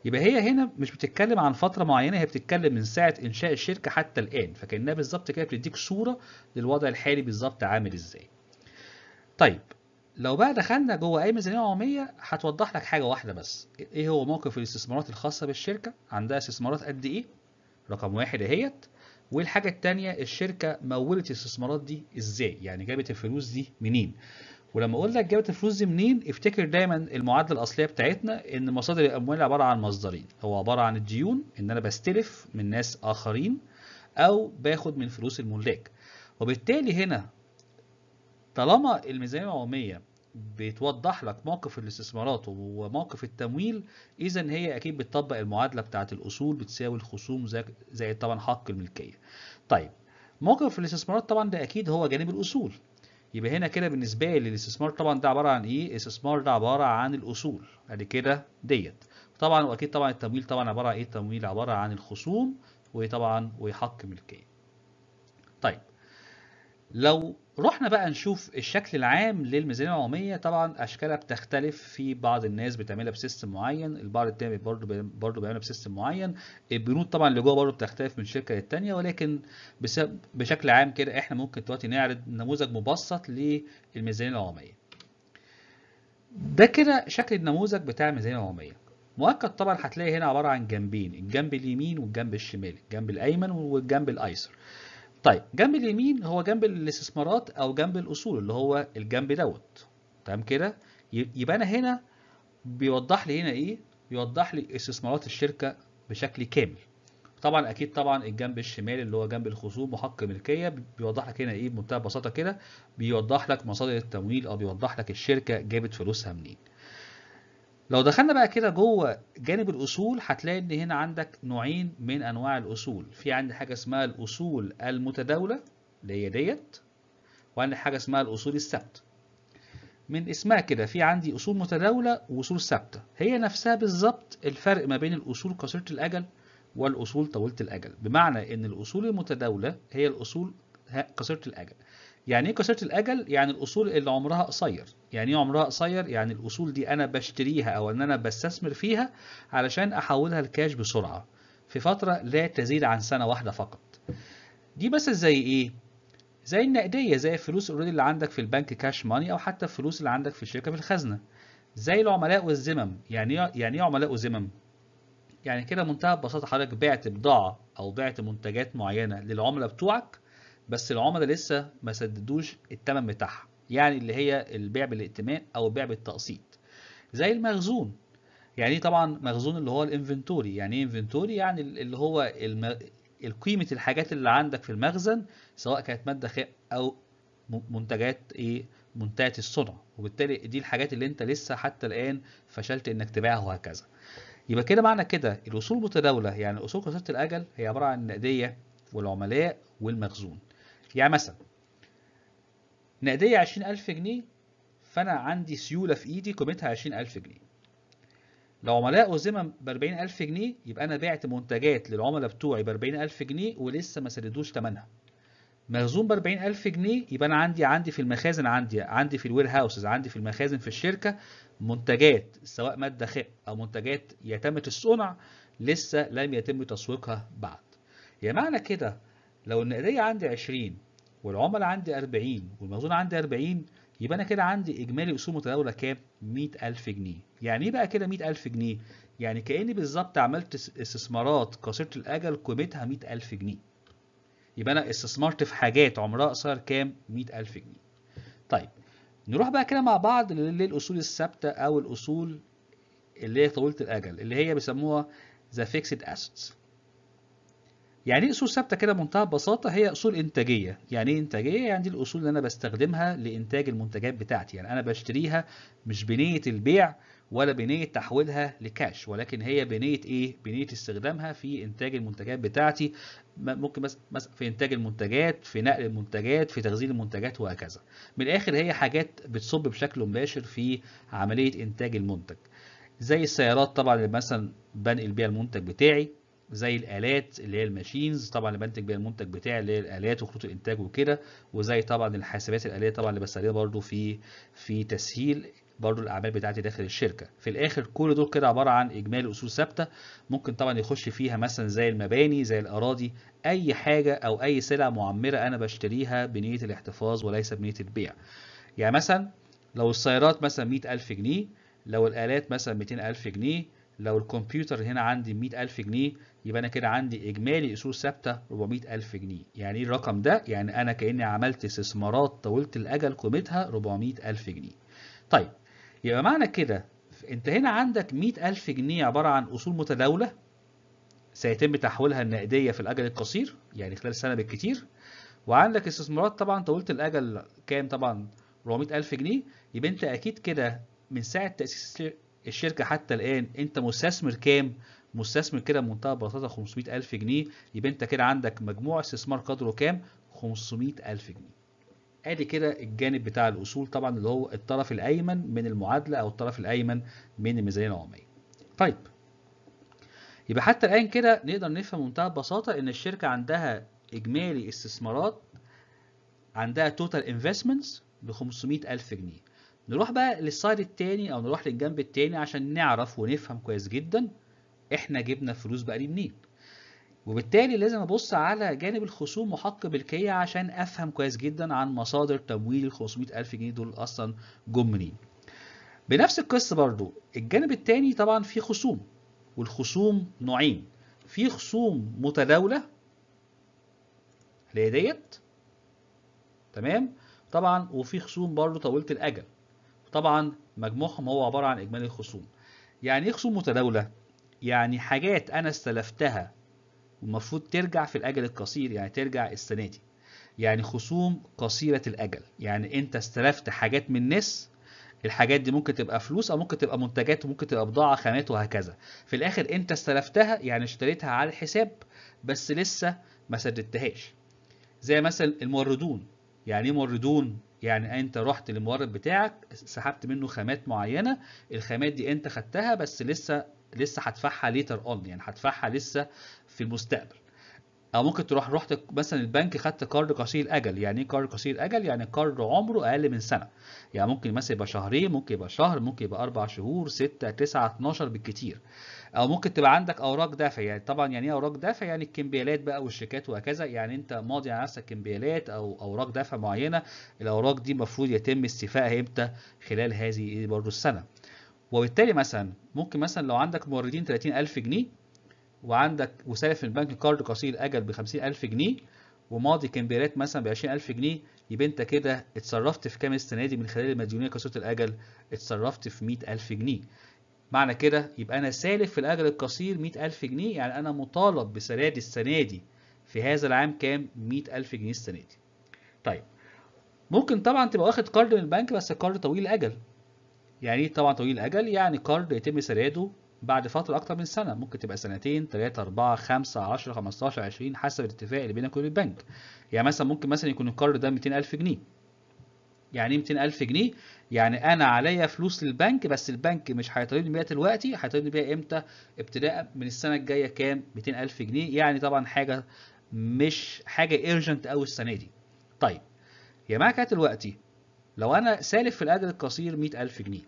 يبقى هي هنا مش بتتكلم عن فتره معينه هي بتتكلم من ساعه انشاء الشركه حتى الان فكانها بالظبط كده بتديك صوره للوضع الحالي بالظبط عامل ازاي. طيب لو بقى دخلنا جوه اي ميزانيه عموميه هتوضح لك حاجه واحده بس ايه هو موقف الاستثمارات الخاصه بالشركه عندها استثمارات قد ايه رقم واحد اهيت والحاجه الثانيه الشركه مولت الاستثمارات دي ازاي يعني جابت الفلوس دي منين ولما اقول لك جابت الفلوس دي منين افتكر دايما المعادله الاصليه بتاعتنا ان مصادر الاموال عباره عن مصدرين هو عباره عن الديون ان انا بستلف من ناس اخرين او باخد من فلوس الملاك وبالتالي هنا طالما الميزانيه العموميه بتوضح لك موقف الاستثمارات وموقف التمويل اذا هي اكيد بتطبق المعادله بتاعه الاصول بتساوي الخصوم زائد طبعا حق الملكيه طيب موقف الاستثمارات طبعا ده اكيد هو جانب الاصول يبقى هنا كده بالنسبه لي الاستثمار طبعا ده عباره عن ايه الاستثمار ده عباره عن الاصول ادي كده ديت طبعا واكيد طبعا التمويل طبعا عباره عن ايه التمويل عباره عن الخصوم وطبعا وحق ملكيه طيب لو رحنا بقى نشوف الشكل العام للميزانيه العموميه طبعا اشكالها بتختلف في بعض الناس بتعملها بسيستم معين البعض التاني برضه بيعملها بسيستم معين البنود طبعا اللي جوه برضه بتختلف من شركه للتانيه ولكن بشكل عام كده احنا ممكن دلوقتي نعرض نموذج مبسط للميزانيه العموميه ده كده شكل النموذج بتاع الميزانيه العموميه مؤكد طبعا هتلاقي هنا عباره عن جنبين الجنب اليمين والجنب الشمال الجنب الايمن والجنب الايسر طيب جنب اليمين هو جنب الاستثمارات او جنب الاصول اللي هو الجنب دوت تمام كده يبقى انا هنا بيوضح لي هنا ايه بيوضح لي استثمارات الشركه بشكل كامل طبعا اكيد طبعا الجنب الشمال اللي هو جنب الخصوم وحق ملكيه بيوضح لك هنا ايه بمنتهى البساطه كده بيوضح لك مصادر التمويل او بيوضح لك الشركه جابت فلوسها منين لو دخلنا بقى كده جوه جانب الاصول هتلاقي ان هنا عندك نوعين من انواع الاصول في عندي حاجه اسمها الاصول المتداوله اللي هي ديت وعندي حاجه اسمها الاصول الثابته من اسمها كده في عندي اصول متداوله واصول ثابته هي نفسها بالظبط الفرق ما بين الاصول قصيره الاجل والاصول طويله الاجل بمعنى ان الاصول المتداوله هي الاصول قصيره الاجل يعني ايه قصيره الاجل يعني الاصول اللي عمرها قصير يعني ايه عمرها قصير يعني الاصول دي انا بشتريها او ان انا بستثمر فيها علشان احولها لكاش بسرعه في فتره لا تزيد عن سنه واحده فقط دي بس زي ايه زي النقديه زي الفلوس اوريدي اللي عندك في البنك كاش ماني او حتى الفلوس اللي عندك في الشركه في الخزنه زي العملاء والذمم يعني إيه- يعني ايه عملاء وذمم يعني كده منتهى ببساطه حضرتك بعت بضاعه او بعت منتجات معينه للعملاء بتوعك بس العملاء لسه ما سددوش الثمن بتاعها يعني اللي هي البيع بالائتمان او البيع بالتقسيط زي المخزون يعني إيه طبعا مخزون اللي هو الانفنتوري يعني ايه انفنتوري يعني اللي هو الم... قيمه الحاجات اللي عندك في المخزن سواء كانت ماده خام او منتجات ايه منتهيه الصنع وبالتالي دي الحاجات اللي انت لسه حتى الان فشلت انك تبيعها وهكذا يبقى كده معنى كده الوصول المتداولة يعني اصول قصيره الاجل هي عباره عن النقديه والعملاء والمخزون يعني مثلا نقدية عشرين ألف جنيه فأنا عندي سيولة في إيدي قيمتها عشرين ألف جنيه لو عملاء أزمة بأربعين ألف جنيه يبقى أنا بعت منتجات للعملاء بتوعي بأربعين ألف جنيه ولسه ما سددوش ثمنها. مخزون بأربعين ألف جنيه يبقى أنا عندي عندي في المخازن عندي عندي في الوير هاوسز عندي في المخازن في الشركة منتجات سواء مادة خام أو منتجات يتمت الصنع لسه لم يتم تسويقها بعد يا يعني معنى كده لو النقدية عندي 20 والعملاء عندي 40 والمخزون عندي 40 يبقى أنا كده عندي إجمالي أصول متداولة كام؟ 100000 جنيه. يعني إيه بقى كده 100000 جنيه؟ يعني كأني بالظبط عملت استثمارات قصيرة الأجل قيمتها 100000 جنيه. يبقى أنا استثمرت في حاجات عمرها قصير كام؟ 100000 جنيه. طيب نروح بقى كده مع بعض للأصول الثابتة أو الأصول اللي هي طويلة الأجل اللي هي بيسموها ذا فيكسد اسيتس يعني ايه اصول ثابته كده بمنتهى البساطه هي اصول انتاجيه يعني ايه انتاجيه يعني دي الاصول اللي انا بستخدمها لانتاج المنتجات بتاعتي يعني انا بشتريها مش بنيه البيع ولا بنيه تحويلها لكاش ولكن هي بنيه ايه بنيه استخدامها في انتاج المنتجات بتاعتي ممكن مثلا في انتاج المنتجات في نقل المنتجات في تخزين المنتجات وهكذا من الاخر هي حاجات بتصب بشكل مباشر في عمليه انتاج المنتج زي السيارات طبعا اللي مثلا بنقل بيها المنتج بتاعي زي الالات اللي هي الماشينز طبعا اللي بنتج بيها المنتج بتاعي اللي هي الالات وخطوط الانتاج وكده وزي طبعا الحاسبات الاليه طبعا اللي بستخدمها برضو في في تسهيل برضو الاعمال بتاعتي داخل الشركه في الاخر كل دول كده عباره عن اجمالي اصول ثابته ممكن طبعا يخش فيها مثلا زي المباني زي الاراضي اي حاجه او اي سلعه معمره انا بشتريها بنيه الاحتفاظ وليس بنيه البيع يعني مثلا لو السيارات مثلا 100000 جنيه لو الالات مثلا 200000 جنيه لو الكمبيوتر هنا عندي 100000 جنيه يبقى أنا كده عندي إجمالي أصول ثابتة 400000 جنيه يعني إيه الرقم ده؟ يعني أنا كأني عملت استثمارات طويلة الأجل قيمتها 400000 جنيه طيب يبقى معنى كده أنت هنا عندك 100000 جنيه عبارة عن أصول متداولة سيتم تحويلها النقدية في الأجل القصير يعني خلال سنة بالكتير وعندك استثمارات طبعا طويلة الأجل كام طبعا 400000 جنيه يبقى أنت أكيد كده من ساعة تأسيس الشركه حتى الان انت مستثمر كام مستثمر كده بمنتهى البساطه 500000 جنيه يبقى انت كده عندك مجموع استثمار قدره كام 500000 جنيه ادي كده الجانب بتاع الاصول طبعا اللي هو الطرف الايمن من المعادله او الطرف الايمن من الميزانيه العموميه طيب يبقى حتى الان كده نقدر نفهم بمنتهى البساطه ان الشركه عندها اجمالي استثمارات عندها توتال انفستمنتس ب 500000 جنيه نروح بقى للسايد التاني او نروح للجنب التاني عشان نعرف ونفهم كويس جدا احنا جبنا فلوس بقى دي منين وبالتالي لازم ابص على جانب الخصوم وحق ملكيه عشان افهم كويس جدا عن مصادر تمويل ال 500000 جنيه دول اصلا جم منين بنفس القصه برضو الجانب التاني طبعا فيه خصوم والخصوم نوعين في خصوم متداوله اللي هي ديت تمام طبعا وفي خصوم برضو طويله الاجل طبعا مجموعهم هو عبارة عن إجمالي الخصوم يعني إيه خصوم متداولة؟ يعني حاجات أنا استلفتها والمفروض ترجع في الأجل القصير يعني ترجع السنة دي يعني خصوم قصيرة الأجل يعني أنت استلفت حاجات من ناس الحاجات دي ممكن تبقى فلوس او ممكن تبقى منتجات وممكن تبقى بضاعه خامات وهكذا في الاخر انت استلفتها يعني اشتريتها على الحساب بس لسه ما سددتهاش زي مثلا الموردون يعني ايه موردون يعني انت رحت للمورد بتاعك سحبت منه خامات معينه الخامات دي انت خدتها بس لسه لسه هتدفعها ليتر اون يعني هتدفعها لسه في المستقبل او ممكن تروح رحت مثلا البنك خدت قرض قصير اجل يعني ايه قرض قصير اجل يعني قرض عمره اقل من سنه يعني ممكن مثلا يبقى شهرين ممكن يبقى شهر ممكن يبقى اربع شهور 6 9 12 بالكتير او ممكن تبقى عندك اوراق دافع يعني طبعا يعني ايه اوراق دافع يعني الكمبيالات بقى والشيكات وهكذا يعني انت ماضي على نفسك كمبيالات او اوراق دافع معينه الاوراق دي المفروض يتم استيفائها امتى خلال هذه برضه السنه وبالتالي مثلا ممكن مثلا لو عندك موردين 30000 جنيه وعندك وسالف في البنك كارد قصير اجل ب 50000 جنيه وماضي كان بيرات مثلا ب 20000 جنيه يبقى انت كده اتصرفت في كام السنه دي من خلال المديونيه قصيره الاجل اتصرفت في 100000 جنيه معنى كده يبقى انا سالف في الاجل القصير 100000 جنيه يعني انا مطالب بسداد السنه دي في هذا العام كام 100000 جنيه السنه دي طيب ممكن طبعا تبقى واخد قرض من البنك بس قرض طويل الاجل يعني ايه طبعا طويل الاجل يعني قرض يتم سداده بعد فتره اكتر من سنه ممكن تبقى سنتين 3 4 5 10 15 20 حسب الاتفاق اللي بينك وبين البنك يعني مثلا ممكن مثلا يكون القرض ده 200000 جنيه يعني ايه 200000 جنيه يعني انا عليا فلوس للبنك بس البنك مش هيطالبني بيها دلوقتي هيطالبني بيها امتى ابتداء من السنه الجايه كام 200000 جنيه يعني طبعا حاجه مش حاجه ايرجنت قوي السنه دي طيب يا جماعه معاك دلوقتي لو انا سالف في الاجل القصير 100000 جنيه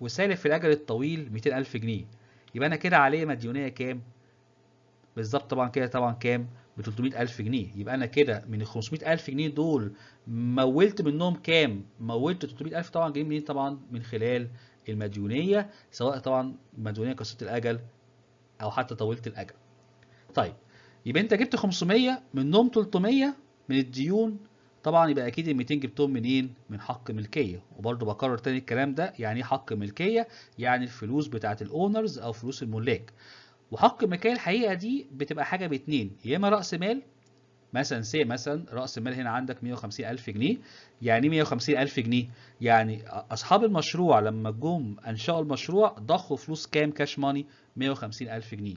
وسالف في الاجل الطويل 200000 جنيه يبقى انا كده عليا مديونيه كام بالظبط طبعا كده طبعا كام ب 300000 جنيه يبقى انا كده من ال 500000 جنيه دول مولت منهم كام مولت 300000 طبعا جنيه منين طبعا من خلال المديونيه سواء طبعا مديونيه قصيره الاجل او حتى طويله الاجل طيب يبقى انت جبت 500 منهم 300 من الديون طبعا يبقى اكيد ال 200 جبتهم منين من حق ملكيه وبرده بكرر تاني الكلام ده يعني ايه حق ملكيه يعني الفلوس بتاعه الاونرز او فلوس الملاك وحق ملكيه الحقيقه دي بتبقى حاجه باتنين يا اما راس مال مثلا سي مثلا راس المال هنا عندك 150000 جنيه يعني 150000 إيه جنيه يعني اصحاب المشروع لما جم انشأوا المشروع ضخوا فلوس كام كاش ماني 150000 جنيه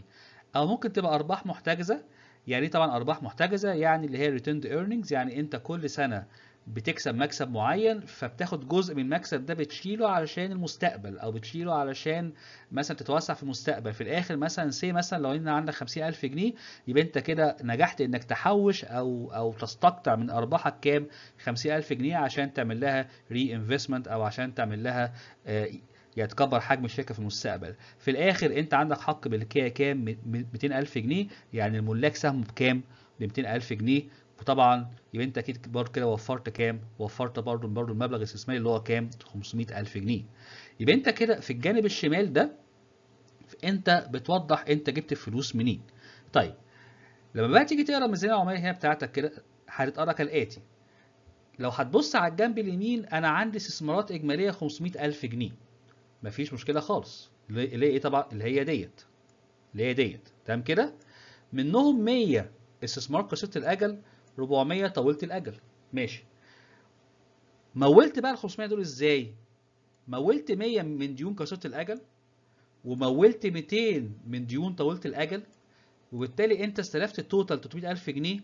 او ممكن تبقى ارباح محتجزه يعني طبعا ارباح محتجزه يعني اللي هي ريتند ايرنينجز يعني انت كل سنه بتكسب مكسب معين فبتاخد جزء من المكسب ده بتشيله علشان المستقبل او بتشيله علشان مثلا تتوسع في المستقبل في الاخر مثلا سي مثلا لو ان عندك 50000 جنيه يبقى انت كده نجحت انك تحوش او او تستقطع من ارباحك كام 50000 جنيه عشان تعمل لها ري انفستمنت او عشان تعمل لها آه، يتكبر حجم الشركه في المستقبل في الاخر انت عندك حق ملكيه كام 200000 جنيه يعني الملاك سهم بكام ب 200000 جنيه وطبعا يبقى انت اكيد برضه كده وفرت كام وفرت برضه برضه المبلغ الاستثماري اللي هو كام 500000 جنيه يبقى انت كده في الجانب الشمال ده انت بتوضح انت جبت الفلوس منين طيب لما بقى تيجي تقرا الميزانيه العمريه هنا بتاعتك كده هتتقرا كالاتي لو هتبص على الجنب اليمين انا عندي استثمارات اجماليه 500000 جنيه مفيش مشكله خالص اللي هي ايه طبعا اللي هي ديت اللي هي ديت تمام كده منهم 100 استثمار قصيره الاجل 400 طويله الاجل ماشي مولت بقى ال 500 دول ازاي مولت 100 من ديون قصيره الاجل ومولت 200 من ديون طويله الاجل وبالتالي انت استلفت التوتال 300000 جنيه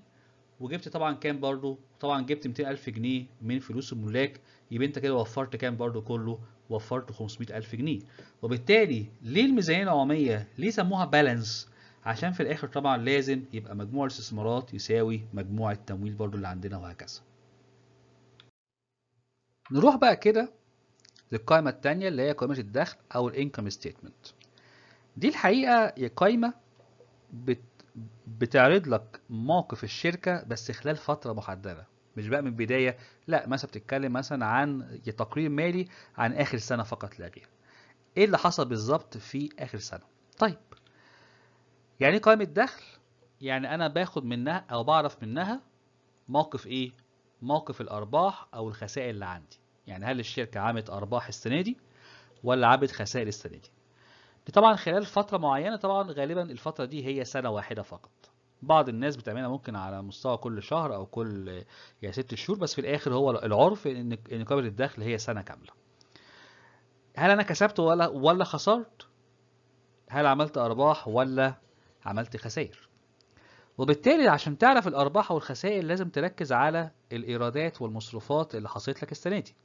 وجبت طبعا كام برضو طبعا جبت 200000 جنيه من فلوس الملاك يبقى انت كده وفرت كام برضو كله وفرت 500000 جنيه وبالتالي ليه الميزانيه العموميه ليه سموها بالانس عشان في الاخر طبعا لازم يبقى مجموع الاستثمارات يساوي مجموع التمويل برضو اللي عندنا وهكذا نروح بقى كده للقائمه الثانيه اللي هي قائمه الدخل او الانكم ستيتمنت دي الحقيقه قائمه بت بتعرض لك موقف الشركه بس خلال فتره محدده مش بقى من البدايه لا مثلا بتتكلم مثلا عن تقرير مالي عن اخر سنه فقط لا غير ايه اللي حصل بالظبط في اخر سنه طيب يعني ايه قائمه دخل يعني انا باخد منها او بعرف منها موقف ايه موقف الارباح او الخسائر اللي عندي يعني هل الشركه عملت ارباح السنه دي ولا عملت خسائر السنه دي طبعا خلال فتره معينه طبعا غالبا الفتره دي هي سنه واحده فقط بعض الناس بتعملها ممكن على مستوى كل شهر او كل يا ست شهور بس في الاخر هو العرف ان قابل الدخل هي سنه كامله هل انا كسبت ولا ولا خسرت هل عملت ارباح ولا عملت خسائر وبالتالي عشان تعرف الارباح والخسائر لازم تركز على الايرادات والمصروفات اللي حصلت لك السنه دي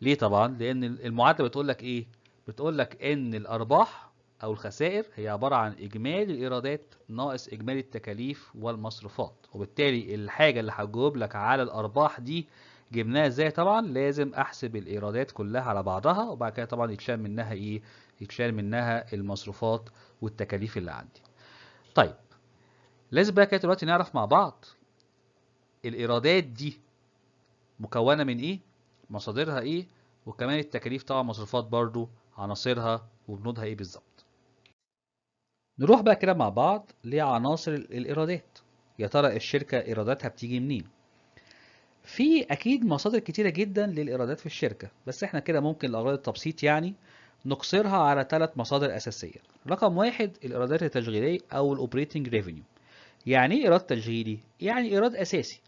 ليه طبعا لان المعادله بتقول لك ايه بتقول لك ان الارباح او الخسائر هي عباره عن اجمالي الايرادات ناقص اجمالي التكاليف والمصروفات وبالتالي الحاجه اللي هتجاوب لك على الارباح دي جبناها ازاي طبعا لازم احسب الايرادات كلها على بعضها وبعد كده طبعا يتشال منها ايه يتشال منها المصروفات والتكاليف اللي عندي طيب لازم بقى كده دلوقتي نعرف مع بعض الايرادات دي مكونه من ايه مصادرها ايه وكمان التكاليف طبعا مصروفات برضو عناصرها وبنودها ايه بالظبط نروح بقى كده مع بعض لعناصر الايرادات يا ترى الشركه ايراداتها بتيجي منين في اكيد مصادر كتيره جدا للايرادات في الشركه بس احنا كده ممكن لاغراض التبسيط يعني نقصرها على ثلاث مصادر اساسيه رقم واحد الايرادات التشغيليه او الاوبريتنج ريفينيو يعني ايه ايراد تشغيلي يعني ايراد اساسي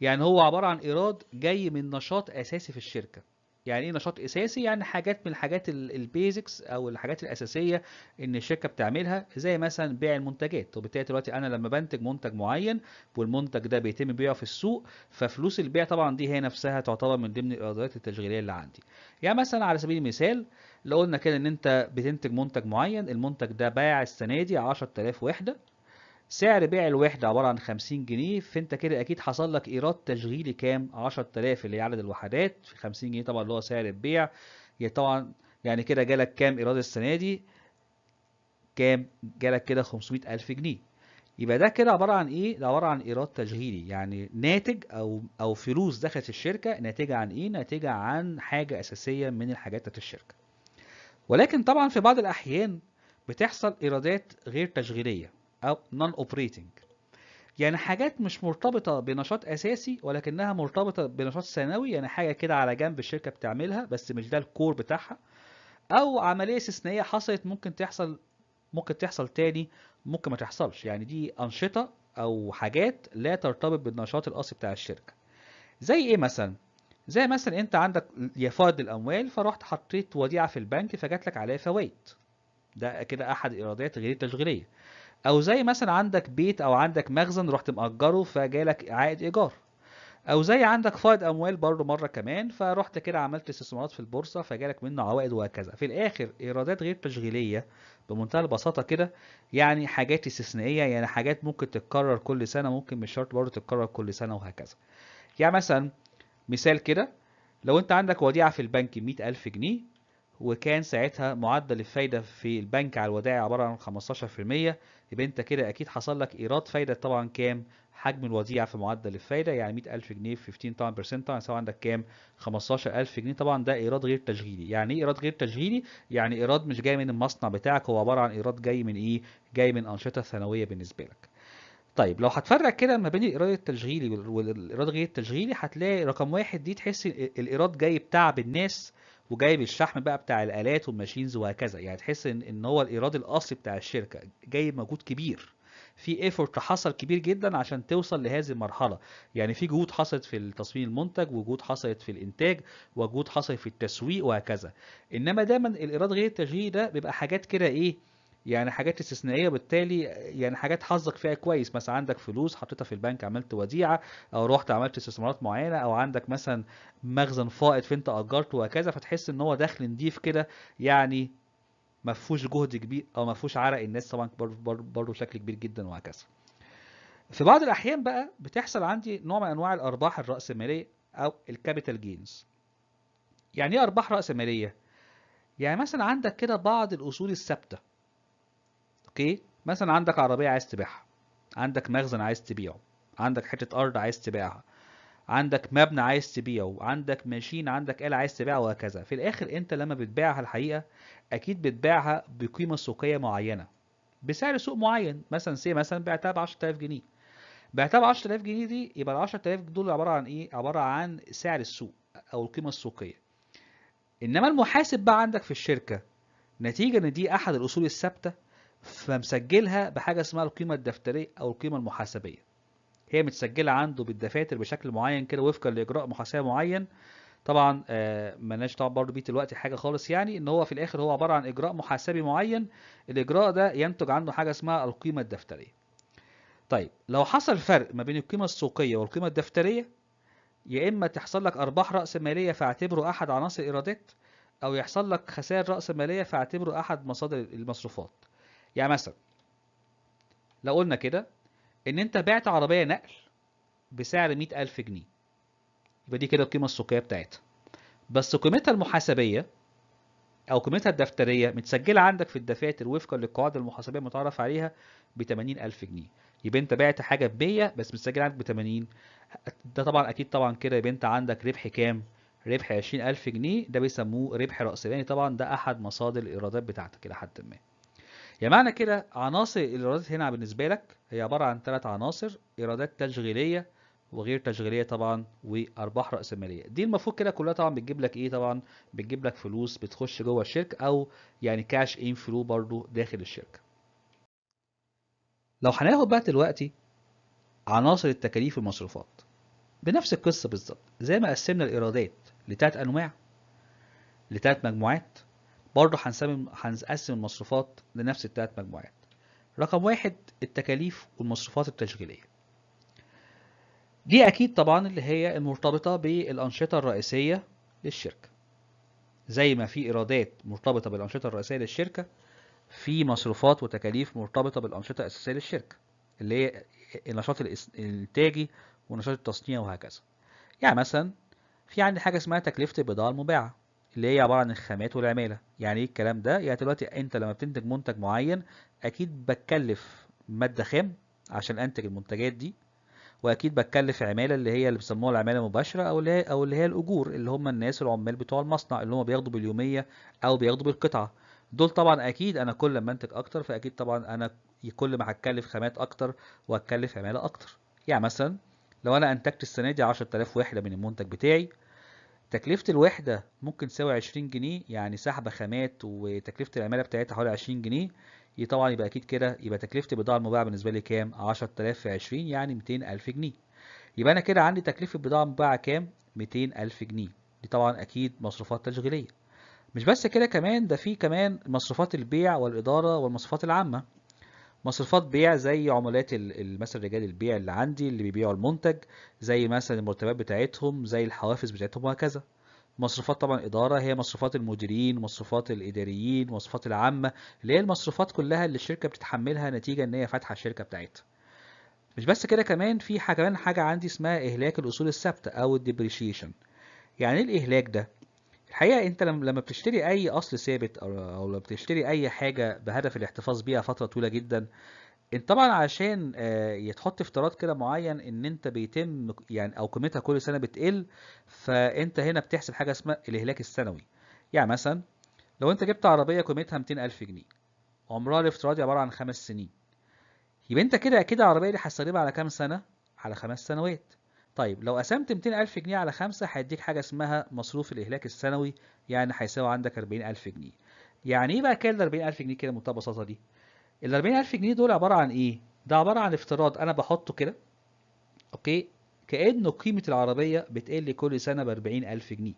يعني هو عباره عن ايراد جاي من نشاط اساسي في الشركه يعني ايه نشاط اساسي يعني حاجات من الحاجات البيزكس او الحاجات الاساسيه ان الشركه بتعملها زي مثلا بيع المنتجات وبالتالي دلوقتي انا لما بنتج منتج معين والمنتج ده بيتم بيعه في السوق ففلوس البيع طبعا دي هي نفسها تعتبر من ضمن الايرادات التشغيليه اللي عندي يعني مثلا على سبيل المثال لو قلنا كده ان انت بتنتج منتج معين المنتج ده باع السنه دي 10000 وحده سعر بيع الوحدة عبارة عن 50 جنيه فانت كده اكيد حصل لك ايراد تشغيلي كام 10000 اللي هي عدد الوحدات في 50 جنيه طبعا اللي هو سعر البيع طبعا يعني كده جالك كام ايراد السنة دي كام جالك كده 500000 جنيه يبقى ده كده عبارة عن ايه ده عبارة عن ايراد تشغيلي يعني ناتج او او فلوس دخلت الشركة ناتجة عن ايه ناتجة عن حاجة اساسية من الحاجات بتاعت الشركة ولكن طبعا في بعض الاحيان بتحصل ايرادات غير تشغيليه أو نون أوبريتنج يعني حاجات مش مرتبطة بنشاط أساسي ولكنها مرتبطة بنشاط ثانوي يعني حاجة كده على جنب الشركة بتعملها بس مش ده الكور بتاعها أو عملية استثنائية حصلت ممكن تحصل ممكن تحصل تاني ممكن ما تحصلش يعني دي أنشطة أو حاجات لا ترتبط بالنشاط الأصلي بتاع الشركة زي إيه مثلا؟ زي مثلا أنت عندك يفاض الأموال فرحت حطيت وديعة في البنك فجات لك عليها فوائد ده كده أحد إيرادات غير التشغيلية او زي مثلا عندك بيت او عندك مخزن رحت مأجره فجالك عائد ايجار او زي عندك فائض اموال برضه مره كمان فرحت كده عملت استثمارات في البورصه فجالك منه عوائد وهكذا في الاخر ايرادات غير تشغيليه بمنتهى البساطه كده يعني حاجات استثنائيه يعني حاجات ممكن تتكرر كل سنه ممكن مش شرط برضه تتكرر كل سنه وهكذا يعني مثلا مثال كده لو انت عندك وديعه في البنك 100000 جنيه وكان ساعتها معدل الفايده في البنك على الودائع عباره عن 15% يبقى انت كده اكيد حصل لك ايراد فايده طبعا كام حجم الوديعه في معدل الفايده يعني 100000 جنيه في 15 طبعا بيرسنت طبعا سواء عندك كام 15000 جنيه طبعا ده ايراد غير تشغيلي يعني ايه ايراد غير تشغيلي يعني ايراد مش جاي من المصنع بتاعك هو عباره عن ايراد جاي من ايه جاي من انشطه ثانويه بالنسبه لك طيب لو هتفرق كده ما بين الايراد التشغيلي والايراد غير التشغيلي هتلاقي رقم واحد دي تحس الايراد جاي بتعب الناس وجايب الشحم بقى بتاع الالات والماشينز وهكذا يعني تحس ان ان هو الايراد الاصلي بتاع الشركه جايب مجهود كبير في ايفورت حصل كبير جدا عشان توصل لهذه المرحله يعني في جهود حصلت في تصميم المنتج وجهود حصلت في الانتاج وجهود حصلت في التسويق وهكذا انما دايما الايراد غير التشغيلي ده بيبقى حاجات كده ايه يعني حاجات استثنائيه بالتالي يعني حاجات حظك فيها كويس مثلا عندك فلوس حطيتها في البنك عملت وديعه او رحت عملت استثمارات معينه او عندك مثلا مخزن فائض فانت اجرته وهكذا فتحس ان هو دخل نضيف كده يعني ما فيهوش جهد كبير او ما فيهوش عرق الناس طبعا برضه بشكل كبير جدا وهكذا في بعض الاحيان بقى بتحصل عندي نوع من انواع الارباح الراسماليه او الكابيتال جينز يعني ايه ارباح راسماليه يعني مثلا عندك كده بعض الاصول الثابته اوكي مثلا عندك عربيه عايز تبيعها عندك مخزن عايز تبيعه عندك حته ارض عايز تبيعها عندك مبنى عايز تبيعه عندك ماشين عندك آلة عايز تبيعها وهكذا في الآخر أنت لما بتبيعها الحقيقة أكيد بتبيعها بقيمة سوقية معينة بسعر سوق معين مثلا سي مثلا بعتها ب 10000 جنيه بعتها ب 10000 جنيه دي يبقى ال 10000 دول عبارة عن إيه؟ عبارة عن سعر السوق أو القيمة السوقية إنما المحاسب بقى عندك في الشركة نتيجة إن دي أحد الأصول الثابتة فمسجلها بحاجة اسمها القيمة الدفترية أو القيمة المحاسبية هي متسجلة عنده بالدفاتر بشكل معين كده وفقا لإجراء محاسبة معين طبعا آه ملناش طبعا برضه بيه دلوقتي حاجه خالص يعني ان هو في الاخر هو عباره عن اجراء محاسبي معين الاجراء ده ينتج عنه حاجه اسمها القيمه الدفتريه طيب لو حصل فرق ما بين القيمه السوقيه والقيمه الدفتريه يا اما تحصل لك ارباح راس ماليه فاعتبره احد عناصر الايرادات او يحصل لك خسائر راس ماليه فاعتبره احد مصادر المصروفات يعني مثلا لو قلنا كده ان انت بعت عربيه نقل بسعر 100000 جنيه يبقى دي كده القيمه السوقيه بتاعتها بس قيمتها المحاسبيه او قيمتها الدفتريه متسجله عندك في الدفاتر وفقا للقواعد المحاسبيه المتعارف عليها ب 80000 جنيه يبقى انت بعت حاجه ب 100 بس متسجله عندك ب 80 ده طبعا اكيد طبعا كده يبقى انت عندك ربح كام ربح 20000 جنيه ده بيسموه ربح مالي طبعا ده احد مصادر الايرادات بتاعتك الى حد ما يعني معنى كده عناصر الايرادات هنا بالنسبه لك هي عباره عن ثلاث عناصر ايرادات تشغيليه وغير تشغيليه طبعا وارباح راس ماليه دي المفروض كده كلها طبعا بتجيب لك ايه طبعا بتجيب لك فلوس بتخش جوه الشركه او يعني كاش ان فلو برضو داخل الشركه لو هناخد بقى دلوقتي عناصر التكاليف والمصروفات بنفس القصه بالظبط زي ما قسمنا الايرادات لتلات انواع لتلات مجموعات برضه هنسمي هنقسم المصروفات لنفس التلات مجموعات رقم واحد التكاليف والمصروفات التشغيلية دي أكيد طبعا اللي هي المرتبطة بالأنشطة الرئيسية للشركة زي ما في إيرادات مرتبطة بالأنشطة الرئيسية للشركة في مصروفات وتكاليف مرتبطة بالأنشطة الأساسية للشركة اللي هي النشاط الإنتاجي ونشاط التصنيع وهكذا يعني مثلا في عندي حاجة اسمها تكلفة البضاعة المباعة اللي هي عباره عن الخامات والعماله يعني ايه الكلام ده يعني دلوقتي انت لما بتنتج منتج معين اكيد بتكلف ماده خام عشان انتج المنتجات دي واكيد بتكلف عماله اللي هي اللي بيسموها العماله المباشره او اللي هي او اللي هي الاجور اللي هم الناس العمال بتوع المصنع اللي هم بياخدوا باليوميه او بياخدوا بالقطعه دول طبعا اكيد انا كل ما انتج اكتر فاكيد طبعا انا كل ما هتكلف خامات اكتر وهتكلف عماله اكتر يعني مثلا لو انا انتجت السنه دي 10000 وحده من المنتج بتاعي تكلفة الوحدة ممكن تساوي 20 جنيه يعني سحب خامات وتكلفة العمالة بتاعتها حوالي 20 جنيه طبعا يبقى أكيد كده يبقى تكلفة البضاعة المباعة بالنسبة لي كام؟ 10000 في 20 يعني 200000 جنيه يبقى أنا كده عندي تكلفة بضاعة المباعة كام؟ 200000 جنيه دي طبعا أكيد مصروفات تشغيلية مش بس كده كمان ده في كمان مصروفات البيع والإدارة والمصروفات العامة مصروفات بيع زي عمولات مثلا رجال البيع اللي عندي اللي بيبيعوا المنتج زي مثلا المرتبات بتاعتهم زي الحوافز بتاعتهم وهكذا مصروفات طبعا إدارة هي مصروفات المديرين مصروفات الإداريين مصروفات العامة اللي هي المصروفات كلها اللي الشركة بتتحملها نتيجة إن هي فاتحة الشركة بتاعتها مش بس كده كمان في حاجه كمان حاجة عندي اسمها إهلاك الأصول الثابتة أو الديبريشيشن يعني إيه الإهلاك ده؟ الحقيقه انت لما بتشتري اي اصل ثابت او لما بتشتري اي حاجه بهدف الاحتفاظ بيها فتره طويله جدا انت طبعا عشان آه، يتحط افتراض كده معين ان انت بيتم يعني او قيمتها كل سنه بتقل فانت هنا بتحسب حاجه اسمها الاهلاك السنوي يعني مثلا لو انت جبت عربيه قيمتها 200000 جنيه عمرها الافتراضي عباره عن خمس سنين يبقى انت كده اكيد العربيه دي هتستخدمها على كام سنه على خمس سنوات طيب لو قسمت 200000 جنيه على 5 هيديك حاجة اسمها مصروف الإهلاك السنوي يعني هيساوي عندك 40000 جنيه. يعني إيه بقى كده ال 40000 جنيه كده بمنتهى البساطة دي؟ ال 40000 جنيه دول عبارة عن إيه؟ ده عبارة عن افتراض أنا بحطه كده أوكي كأنه قيمة العربية بتقل كل سنة ب 40000 جنيه.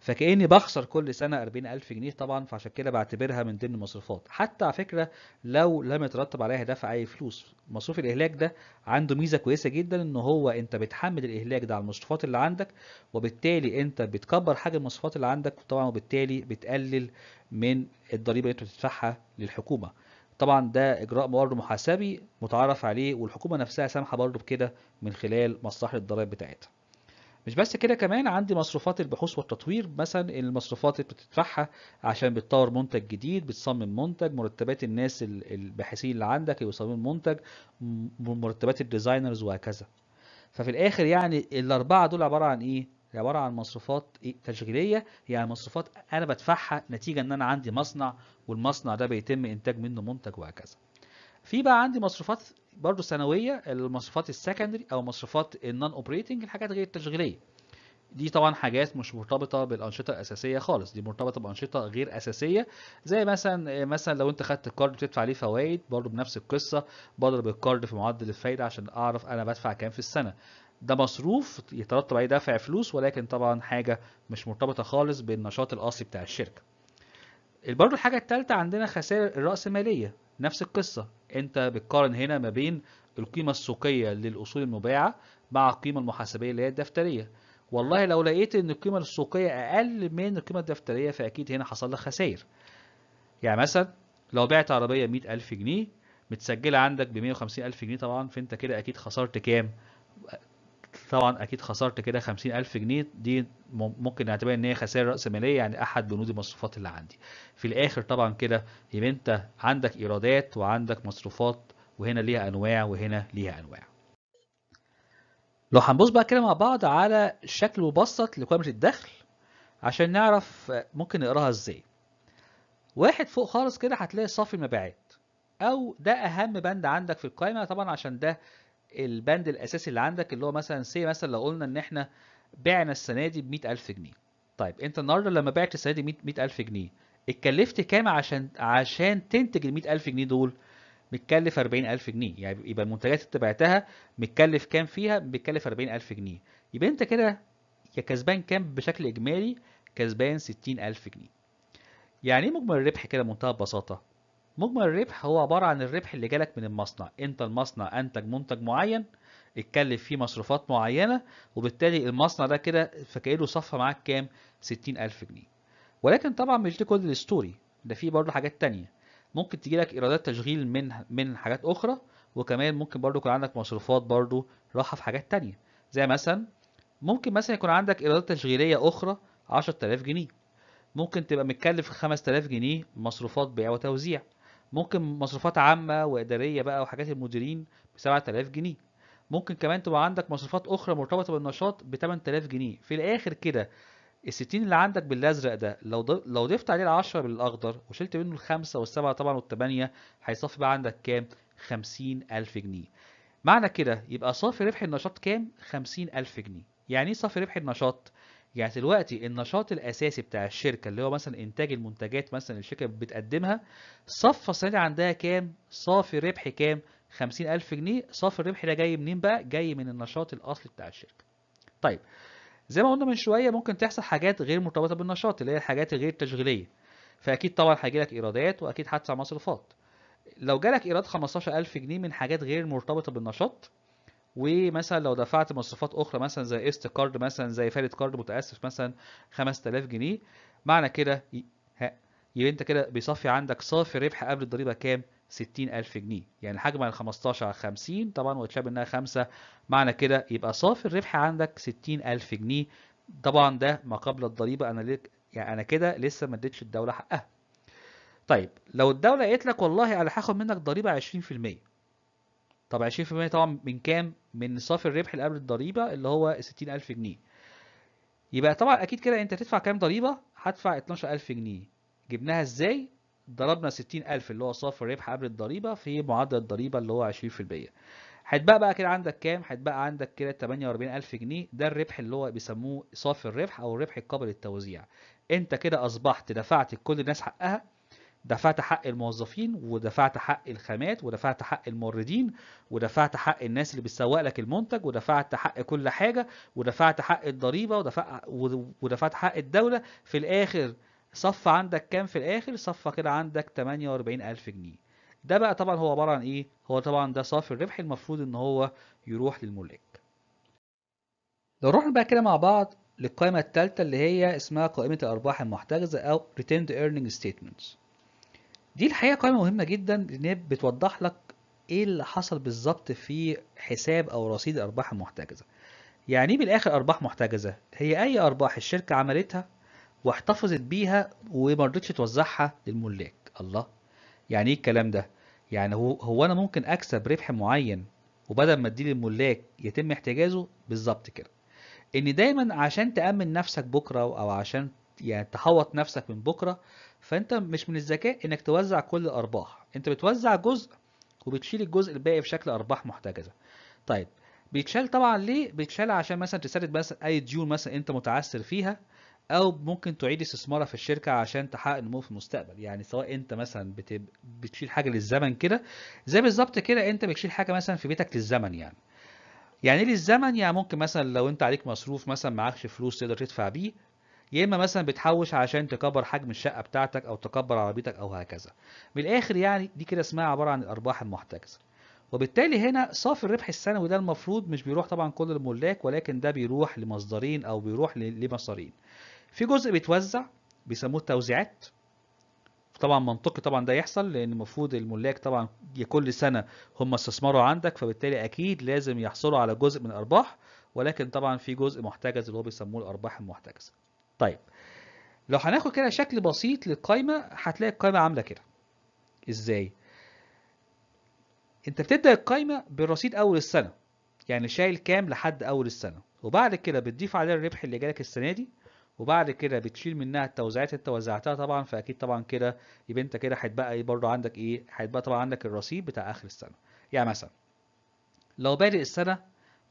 فكاني بخسر كل سنه 40000 جنيه طبعا فعشان كده بعتبرها من ضمن المصروفات حتى على فكره لو لم يترتب عليها دفع اي فلوس مصروف الاهلاك ده عنده ميزه كويسه جدا ان هو انت بتحمل الاهلاك ده على المصروفات اللي عندك وبالتالي انت بتكبر حجم المصروفات اللي عندك طبعا وبالتالي بتقلل من الضريبه اللي انت بتدفعها للحكومه طبعا ده اجراء برضه محاسبي متعارف عليه والحكومه نفسها سامحه برضه بكده من خلال مصلحه الضرائب بتاعتها مش بس كده كمان عندي مصروفات البحوث والتطوير مثلا المصروفات اللي بتدفعها عشان بتطور منتج جديد بتصمم منتج مرتبات الناس الباحثين اللي عندك اللي بيصمموا منتج مرتبات الديزاينرز وهكذا ففي الاخر يعني الاربعه دول عباره عن ايه عباره عن مصروفات إيه؟ تشغيليه يعني مصروفات انا بدفعها نتيجه ان انا عندي مصنع والمصنع ده بيتم انتاج منه منتج وهكذا في بقى عندي مصروفات برضه سنويه المصروفات السكندري او مصروفات النون اوبريتنج الحاجات غير التشغيليه دي طبعا حاجات مش مرتبطه بالانشطه الاساسيه خالص دي مرتبطه بانشطه غير اساسيه زي مثلا مثلا لو انت خدت الكارد بتدفع عليه فوائد برضه بنفس القصه بضرب الكارد في معدل الفايده عشان اعرف انا بدفع كام في السنه ده مصروف يترتب عليه دفع فلوس ولكن طبعا حاجه مش مرتبطه خالص بالنشاط الاصلي بتاع الشركه برضه الحاجة التالتة عندنا خسائر الرأسمالية نفس القصة انت بتقارن هنا ما بين القيمة السوقية للأصول المباعة مع القيمة المحاسبية اللي هي الدفترية والله لو لقيت ان القيمة السوقية اقل من القيمة الدفترية فاكيد هنا حصل لك خسائر يعني مثلا لو بعت عربية ألف جنيه متسجلة عندك وخمسين ألف جنيه طبعا فانت كده اكيد خسرت كام طبعا اكيد خسرت كده 50000 جنيه دي ممكن نعتبرها ان هي خسائر راس ماليه يعني احد بنود المصروفات اللي عندي في الاخر طبعا كده يبقى انت عندك ايرادات وعندك مصروفات وهنا ليها انواع وهنا ليها انواع لو هنبص بقى كده مع بعض على شكل مبسط لقائمه الدخل عشان نعرف ممكن نقراها ازاي واحد فوق خالص كده هتلاقي صافي المبيعات او ده اهم بند عندك في القائمه طبعا عشان ده البند الاساسي اللي عندك اللي هو مثلا سي مثلا لو قلنا ان احنا بعنا السنه دي ب 100000 جنيه طيب انت النهارده لما بعت السنه دي ب 100000 جنيه اتكلفت كام عشان عشان تنتج ال 100000 جنيه دول متكلف 40000 جنيه يعني يبقى المنتجات اللي انت بعتها متكلف كام فيها متكلف 40000 جنيه يبقى انت كده يا كسبان كام بشكل اجمالي كسبان 60000 جنيه يعني ايه مجمل الربح كده بمنتهى البساطه مجمل الربح هو عبارة عن الربح اللي جالك من المصنع انت المصنع انتج منتج معين اتكلف فيه مصروفات معينة وبالتالي المصنع ده كده فكاله صفى معاك كام 60000 جنيه ولكن طبعا مش دي كل الستوري ده فيه برضه حاجات تانية ممكن تجيلك ايرادات تشغيل من من حاجات اخرى وكمان ممكن برضه يكون عندك مصروفات برضه راحة في حاجات تانية زي مثلا ممكن مثلا يكون عندك ايرادات تشغيلية اخرى 10000 جنيه ممكن تبقى متكلف 5000 جنيه مصروفات بيع وتوزيع ممكن مصروفات عامة وإدارية بقى وحاجات المديرين ب 7000 جنيه ممكن كمان تبقى عندك مصروفات أخرى مرتبطة بالنشاط ب 8000 جنيه في الآخر كده ال 60 اللي عندك بالأزرق ده لو لو ضفت عليه ال 10 بالأخضر وشلت منه الخمسة والسبعة طبعا والثمانية هيصفي بقى عندك كام؟ 50000 جنيه معنى كده يبقى صافي ربح النشاط كام؟ 50000 جنيه يعني إيه صافي ربح النشاط؟ يعني دلوقتي النشاط الاساسي بتاع الشركه اللي هو مثلا انتاج المنتجات مثلا الشركه بتقدمها صفى السنه دي عندها كام صافي ربح كام 50000 جنيه صافي الربح ده جاي منين بقى جاي من النشاط الاصلي بتاع الشركه طيب زي ما قلنا من شويه ممكن تحصل حاجات غير مرتبطه بالنشاط اللي هي الحاجات الغير تشغيليه فاكيد طبعا هيجيلك ايرادات واكيد هتدفع مصروفات لو جالك ايراد 15000 جنيه من حاجات غير مرتبطه بالنشاط ومثلا لو دفعت مصروفات اخرى مثلا زي است كارد مثلا زي فاليت كارد متاسف مثلا 5000 جنيه معنى كده يبقى انت كده بيصفي عندك صافي ربح قبل الضريبه كام 60000 جنيه يعني الحجم من 15 على 50 طبعا واتشاب انها 5 معنى كده يبقى صافي الربح عندك 60000 جنيه طبعا ده ما قبل الضريبه انا لك يعني انا كده لسه ما اديتش الدوله حقها طيب لو الدوله قالت لك والله انا هاخد منك ضريبه 20% طب 20% طبعا من كام؟ من صافي الربح اللي قبل الضريبه اللي هو 60000 جنيه يبقى طبعا اكيد كده انت هتدفع كام ضريبه؟ هدفع 12000 جنيه جبناها ازاي؟ ضربنا 60000 اللي هو صافي الربح قبل الضريبه في معدل الضريبه اللي هو 20% هتبقى بقى كده عندك كام؟ هتبقى عندك كده 48000 جنيه ده الربح اللي هو بيسموه صافي الربح او الربح القابل للتوزيع. انت كده اصبحت دفعت لكل الناس حقها دفعت حق الموظفين ودفعت حق الخامات ودفعت حق الموردين ودفعت حق الناس اللي بتسوق لك المنتج ودفعت حق كل حاجه ودفعت حق الضريبه ودفعت ودفعت حق الدوله في الاخر صف عندك كام في الاخر صفى كده عندك 48000 جنيه ده بقى طبعا هو عباره عن ايه هو طبعا ده صافي الربح المفروض ان هو يروح للملاك لو رحنا بقى كده مع بعض للقائمه الثالثه اللي هي اسمها قائمه الارباح المحتجزه او retained earning statements دي الحقيقه قائمه مهمه جدا لان بتوضح لك ايه اللي حصل بالظبط في حساب او رصيد الارباح المحتجزه يعني ايه بالاخر ارباح محتجزه هي اي ارباح الشركه عملتها واحتفظت بيها وما رضتش توزعها للملاك الله يعني ايه الكلام ده يعني هو هو انا ممكن اكسب ربح معين وبدل ما اديه للملاك يتم احتجازه بالظبط كده ان دايما عشان تامن نفسك بكره او عشان يعني تحوط نفسك من بكره فانت مش من الذكاء انك توزع كل الارباح انت بتوزع جزء وبتشيل الجزء الباقي بشكل ارباح محتجزه طيب بيتشال طبعا ليه بيتشال عشان مثلا تسدد مثلا اي ديون مثلا انت متعثر فيها او ممكن تعيد استثمارها في الشركه عشان تحقق نمو في المستقبل يعني سواء انت مثلا بتب... بتشيل حاجه للزمن كده زي بالظبط كده انت بتشيل حاجه مثلا في بيتك للزمن يعني يعني إيه للزمن يعني ممكن مثلا لو انت عليك مصروف مثلا معكش فلوس تقدر تدفع بيه يا اما مثلا بتحوش عشان تكبر حجم الشقه بتاعتك او تكبر عربيتك او هكذا من الاخر يعني دي كده اسمها عباره عن الارباح المحتجزه وبالتالي هنا صافي الربح السنوي ده المفروض مش بيروح طبعا كل الملاك ولكن ده بيروح لمصدرين او بيروح لمصارين في جزء بيتوزع بيسموه التوزيعات طبعا منطقي طبعا ده يحصل لان المفروض الملاك طبعا كل سنه هم استثمروا عندك فبالتالي اكيد لازم يحصلوا على جزء من الارباح ولكن طبعا في جزء محتجز اللي هو بيسموه الارباح المحتجزه طيب لو هناخد كده شكل بسيط للقايمة هتلاقي القايمة عاملة كده ازاي؟ انت بتبدأ القايمة بالرصيد أول السنة يعني شايل كام لحد أول السنة وبعد كده بتضيف عليها الربح اللي جالك السنة دي وبعد كده بتشيل منها التوزيعات اللي انت وزعتها طبعا فاكيد طبعا كده يبقى انت كده هيتبقى ايه برضه عندك ايه هيتبقى طبعا عندك الرصيد بتاع اخر السنه يعني مثلا لو بادئ السنه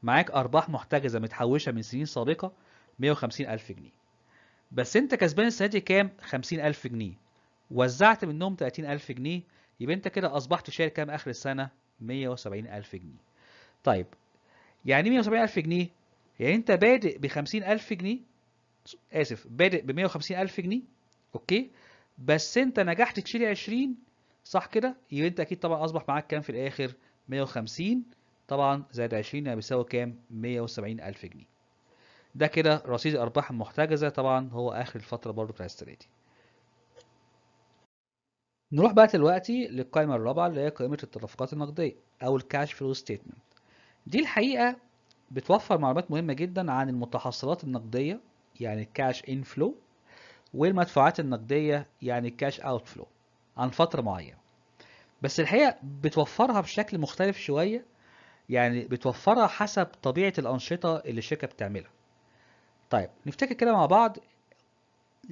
معاك ارباح محتجزه متحوشه من سنين سابقه 150 الف جنيه بس انت كسبان السنه دي كام 50000 جنيه وزعت منهم 30000 جنيه يبقى انت كده اصبحت شايل كام اخر السنه 170000 جنيه طيب يعني 170000 جنيه يعني انت بادئ ب 50000 جنيه اسف بادئ ب 150000 جنيه اوكي بس انت نجحت تشيل 20 صح كده يبقى انت اكيد طبعا اصبح معاك كام في الاخر 150 طبعا زائد 20 يعني بيساوي كام 170000 جنيه ده كده رصيد الارباح المحتجزه طبعا هو اخر الفتره برضو بتاع السنه دي نروح بقى دلوقتي للقائمه الرابعه اللي هي قائمه التدفقات النقديه او الكاش فلو ستيتمنت دي الحقيقه بتوفر معلومات مهمه جدا عن المتحصلات النقديه يعني الكاش فلو والمدفوعات النقديه يعني الكاش فلو عن فتره معينه بس الحقيقه بتوفرها بشكل مختلف شويه يعني بتوفرها حسب طبيعه الانشطه اللي الشركه بتعملها طيب نفتكر كده مع بعض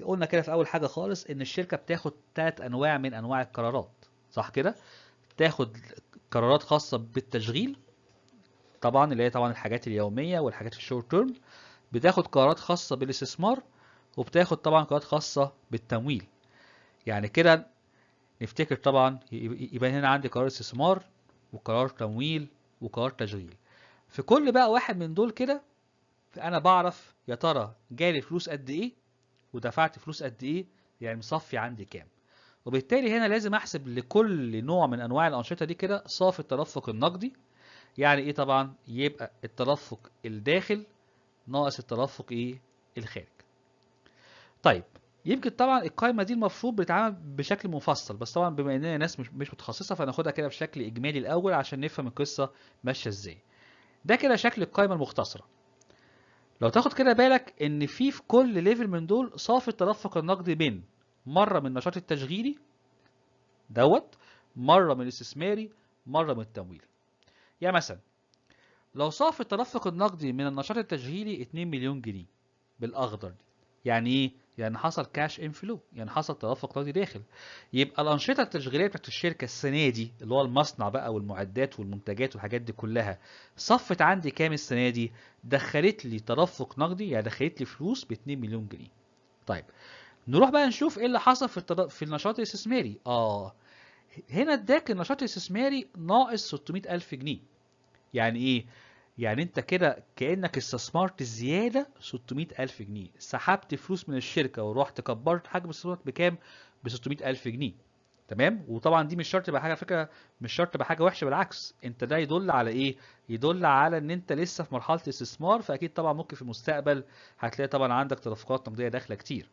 قلنا كده في اول حاجه خالص ان الشركه بتاخد تلات انواع من انواع القرارات صح كده بتاخد قرارات خاصه بالتشغيل طبعا اللي هي طبعا الحاجات اليوميه والحاجات الشورت تيرم بتاخد قرارات خاصه بالاستثمار وبتاخد طبعا قرارات خاصه بالتمويل يعني كده نفتكر طبعا يبقى هنا عندي قرار استثمار وقرار تمويل وقرار تشغيل في كل بقى واحد من دول كده فانا بعرف يا ترى جالي فلوس قد ايه ودفعت فلوس قد ايه يعني مصفي عندي كام وبالتالي هنا لازم احسب لكل نوع من انواع الانشطه دي كده صافي التدفق النقدي يعني ايه طبعا يبقى التدفق الداخل ناقص التدفق ايه الخارج طيب يمكن طبعا القائمه دي المفروض بتتعامل بشكل مفصل بس طبعا بما اننا ناس مش مش متخصصه فناخدها كده بشكل اجمالي الاول عشان نفهم القصه ماشيه ازاي ده كده شكل القائمه المختصره لو تاخد كده بالك ان في في كل ليفل من دول صافي التدفق النقدي بين مره من النشاط التشغيلي دوت مره من الاستثماري مره من التمويل يعني مثلا لو صافي التدفق النقدي من النشاط التشغيلي 2 مليون جنيه بالاخضر دي يعني ايه يعني حصل كاش انفلو يعني حصل تدفق اقتصادي داخل يبقى الانشطه التشغيليه بتاعت الشركه السنه دي اللي هو المصنع بقى والمعدات والمنتجات والحاجات دي كلها صفت عندي كام السنه دي دخلت لي تدفق نقدي يعني دخلت لي فلوس ب 2 مليون جنيه طيب نروح بقى نشوف ايه اللي حصل في التد... في النشاط الاستثماري اه هنا اداك النشاط الاستثماري ناقص 600000 جنيه يعني ايه يعني انت كده كانك استثمرت زياده 600000 جنيه سحبت فلوس من الشركه ورحت كبرت حجم استثمارك بكام ب 600000 جنيه تمام وطبعا دي مش شرط تبقى حاجه على فكره مش شرط تبقى حاجه وحشه بالعكس انت ده يدل على ايه يدل على ان انت لسه في مرحله استثمار فاكيد طبعا ممكن في المستقبل هتلاقي طبعا عندك تدفقات نقديه داخله كتير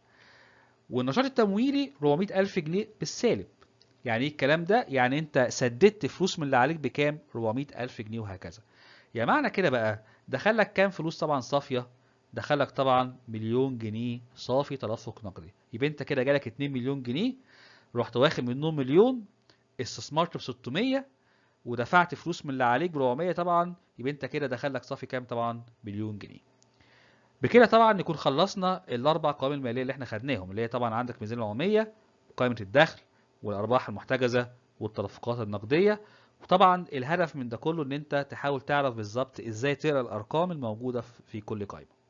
والنشاط التمويلي 400000 جنيه بالسالب يعني ايه الكلام ده يعني انت سددت فلوس من اللي عليك بكام 400000 جنيه وهكذا يا يعني معنى كده بقى دخل لك كام فلوس طبعا صافيه دخل لك طبعا مليون جنيه صافي تدفق نقدي يبقى انت كده جالك 2 مليون جنيه رحت واخد منهم مليون استثمرت ب 600 ودفعت فلوس من اللي عليك ب 400 طبعا يبقى انت كده دخل لك صافي كام طبعا مليون جنيه بكده طبعا نكون خلصنا الاربع قوائم الماليه اللي احنا خدناهم اللي هي طبعا عندك ميزانيه العموميه وقائمه الدخل والارباح المحتجزه والتدفقات النقديه وطبعا الهدف من ده كله ان انت تحاول تعرف بالظبط ازاي تقرا الارقام الموجوده في كل قائمه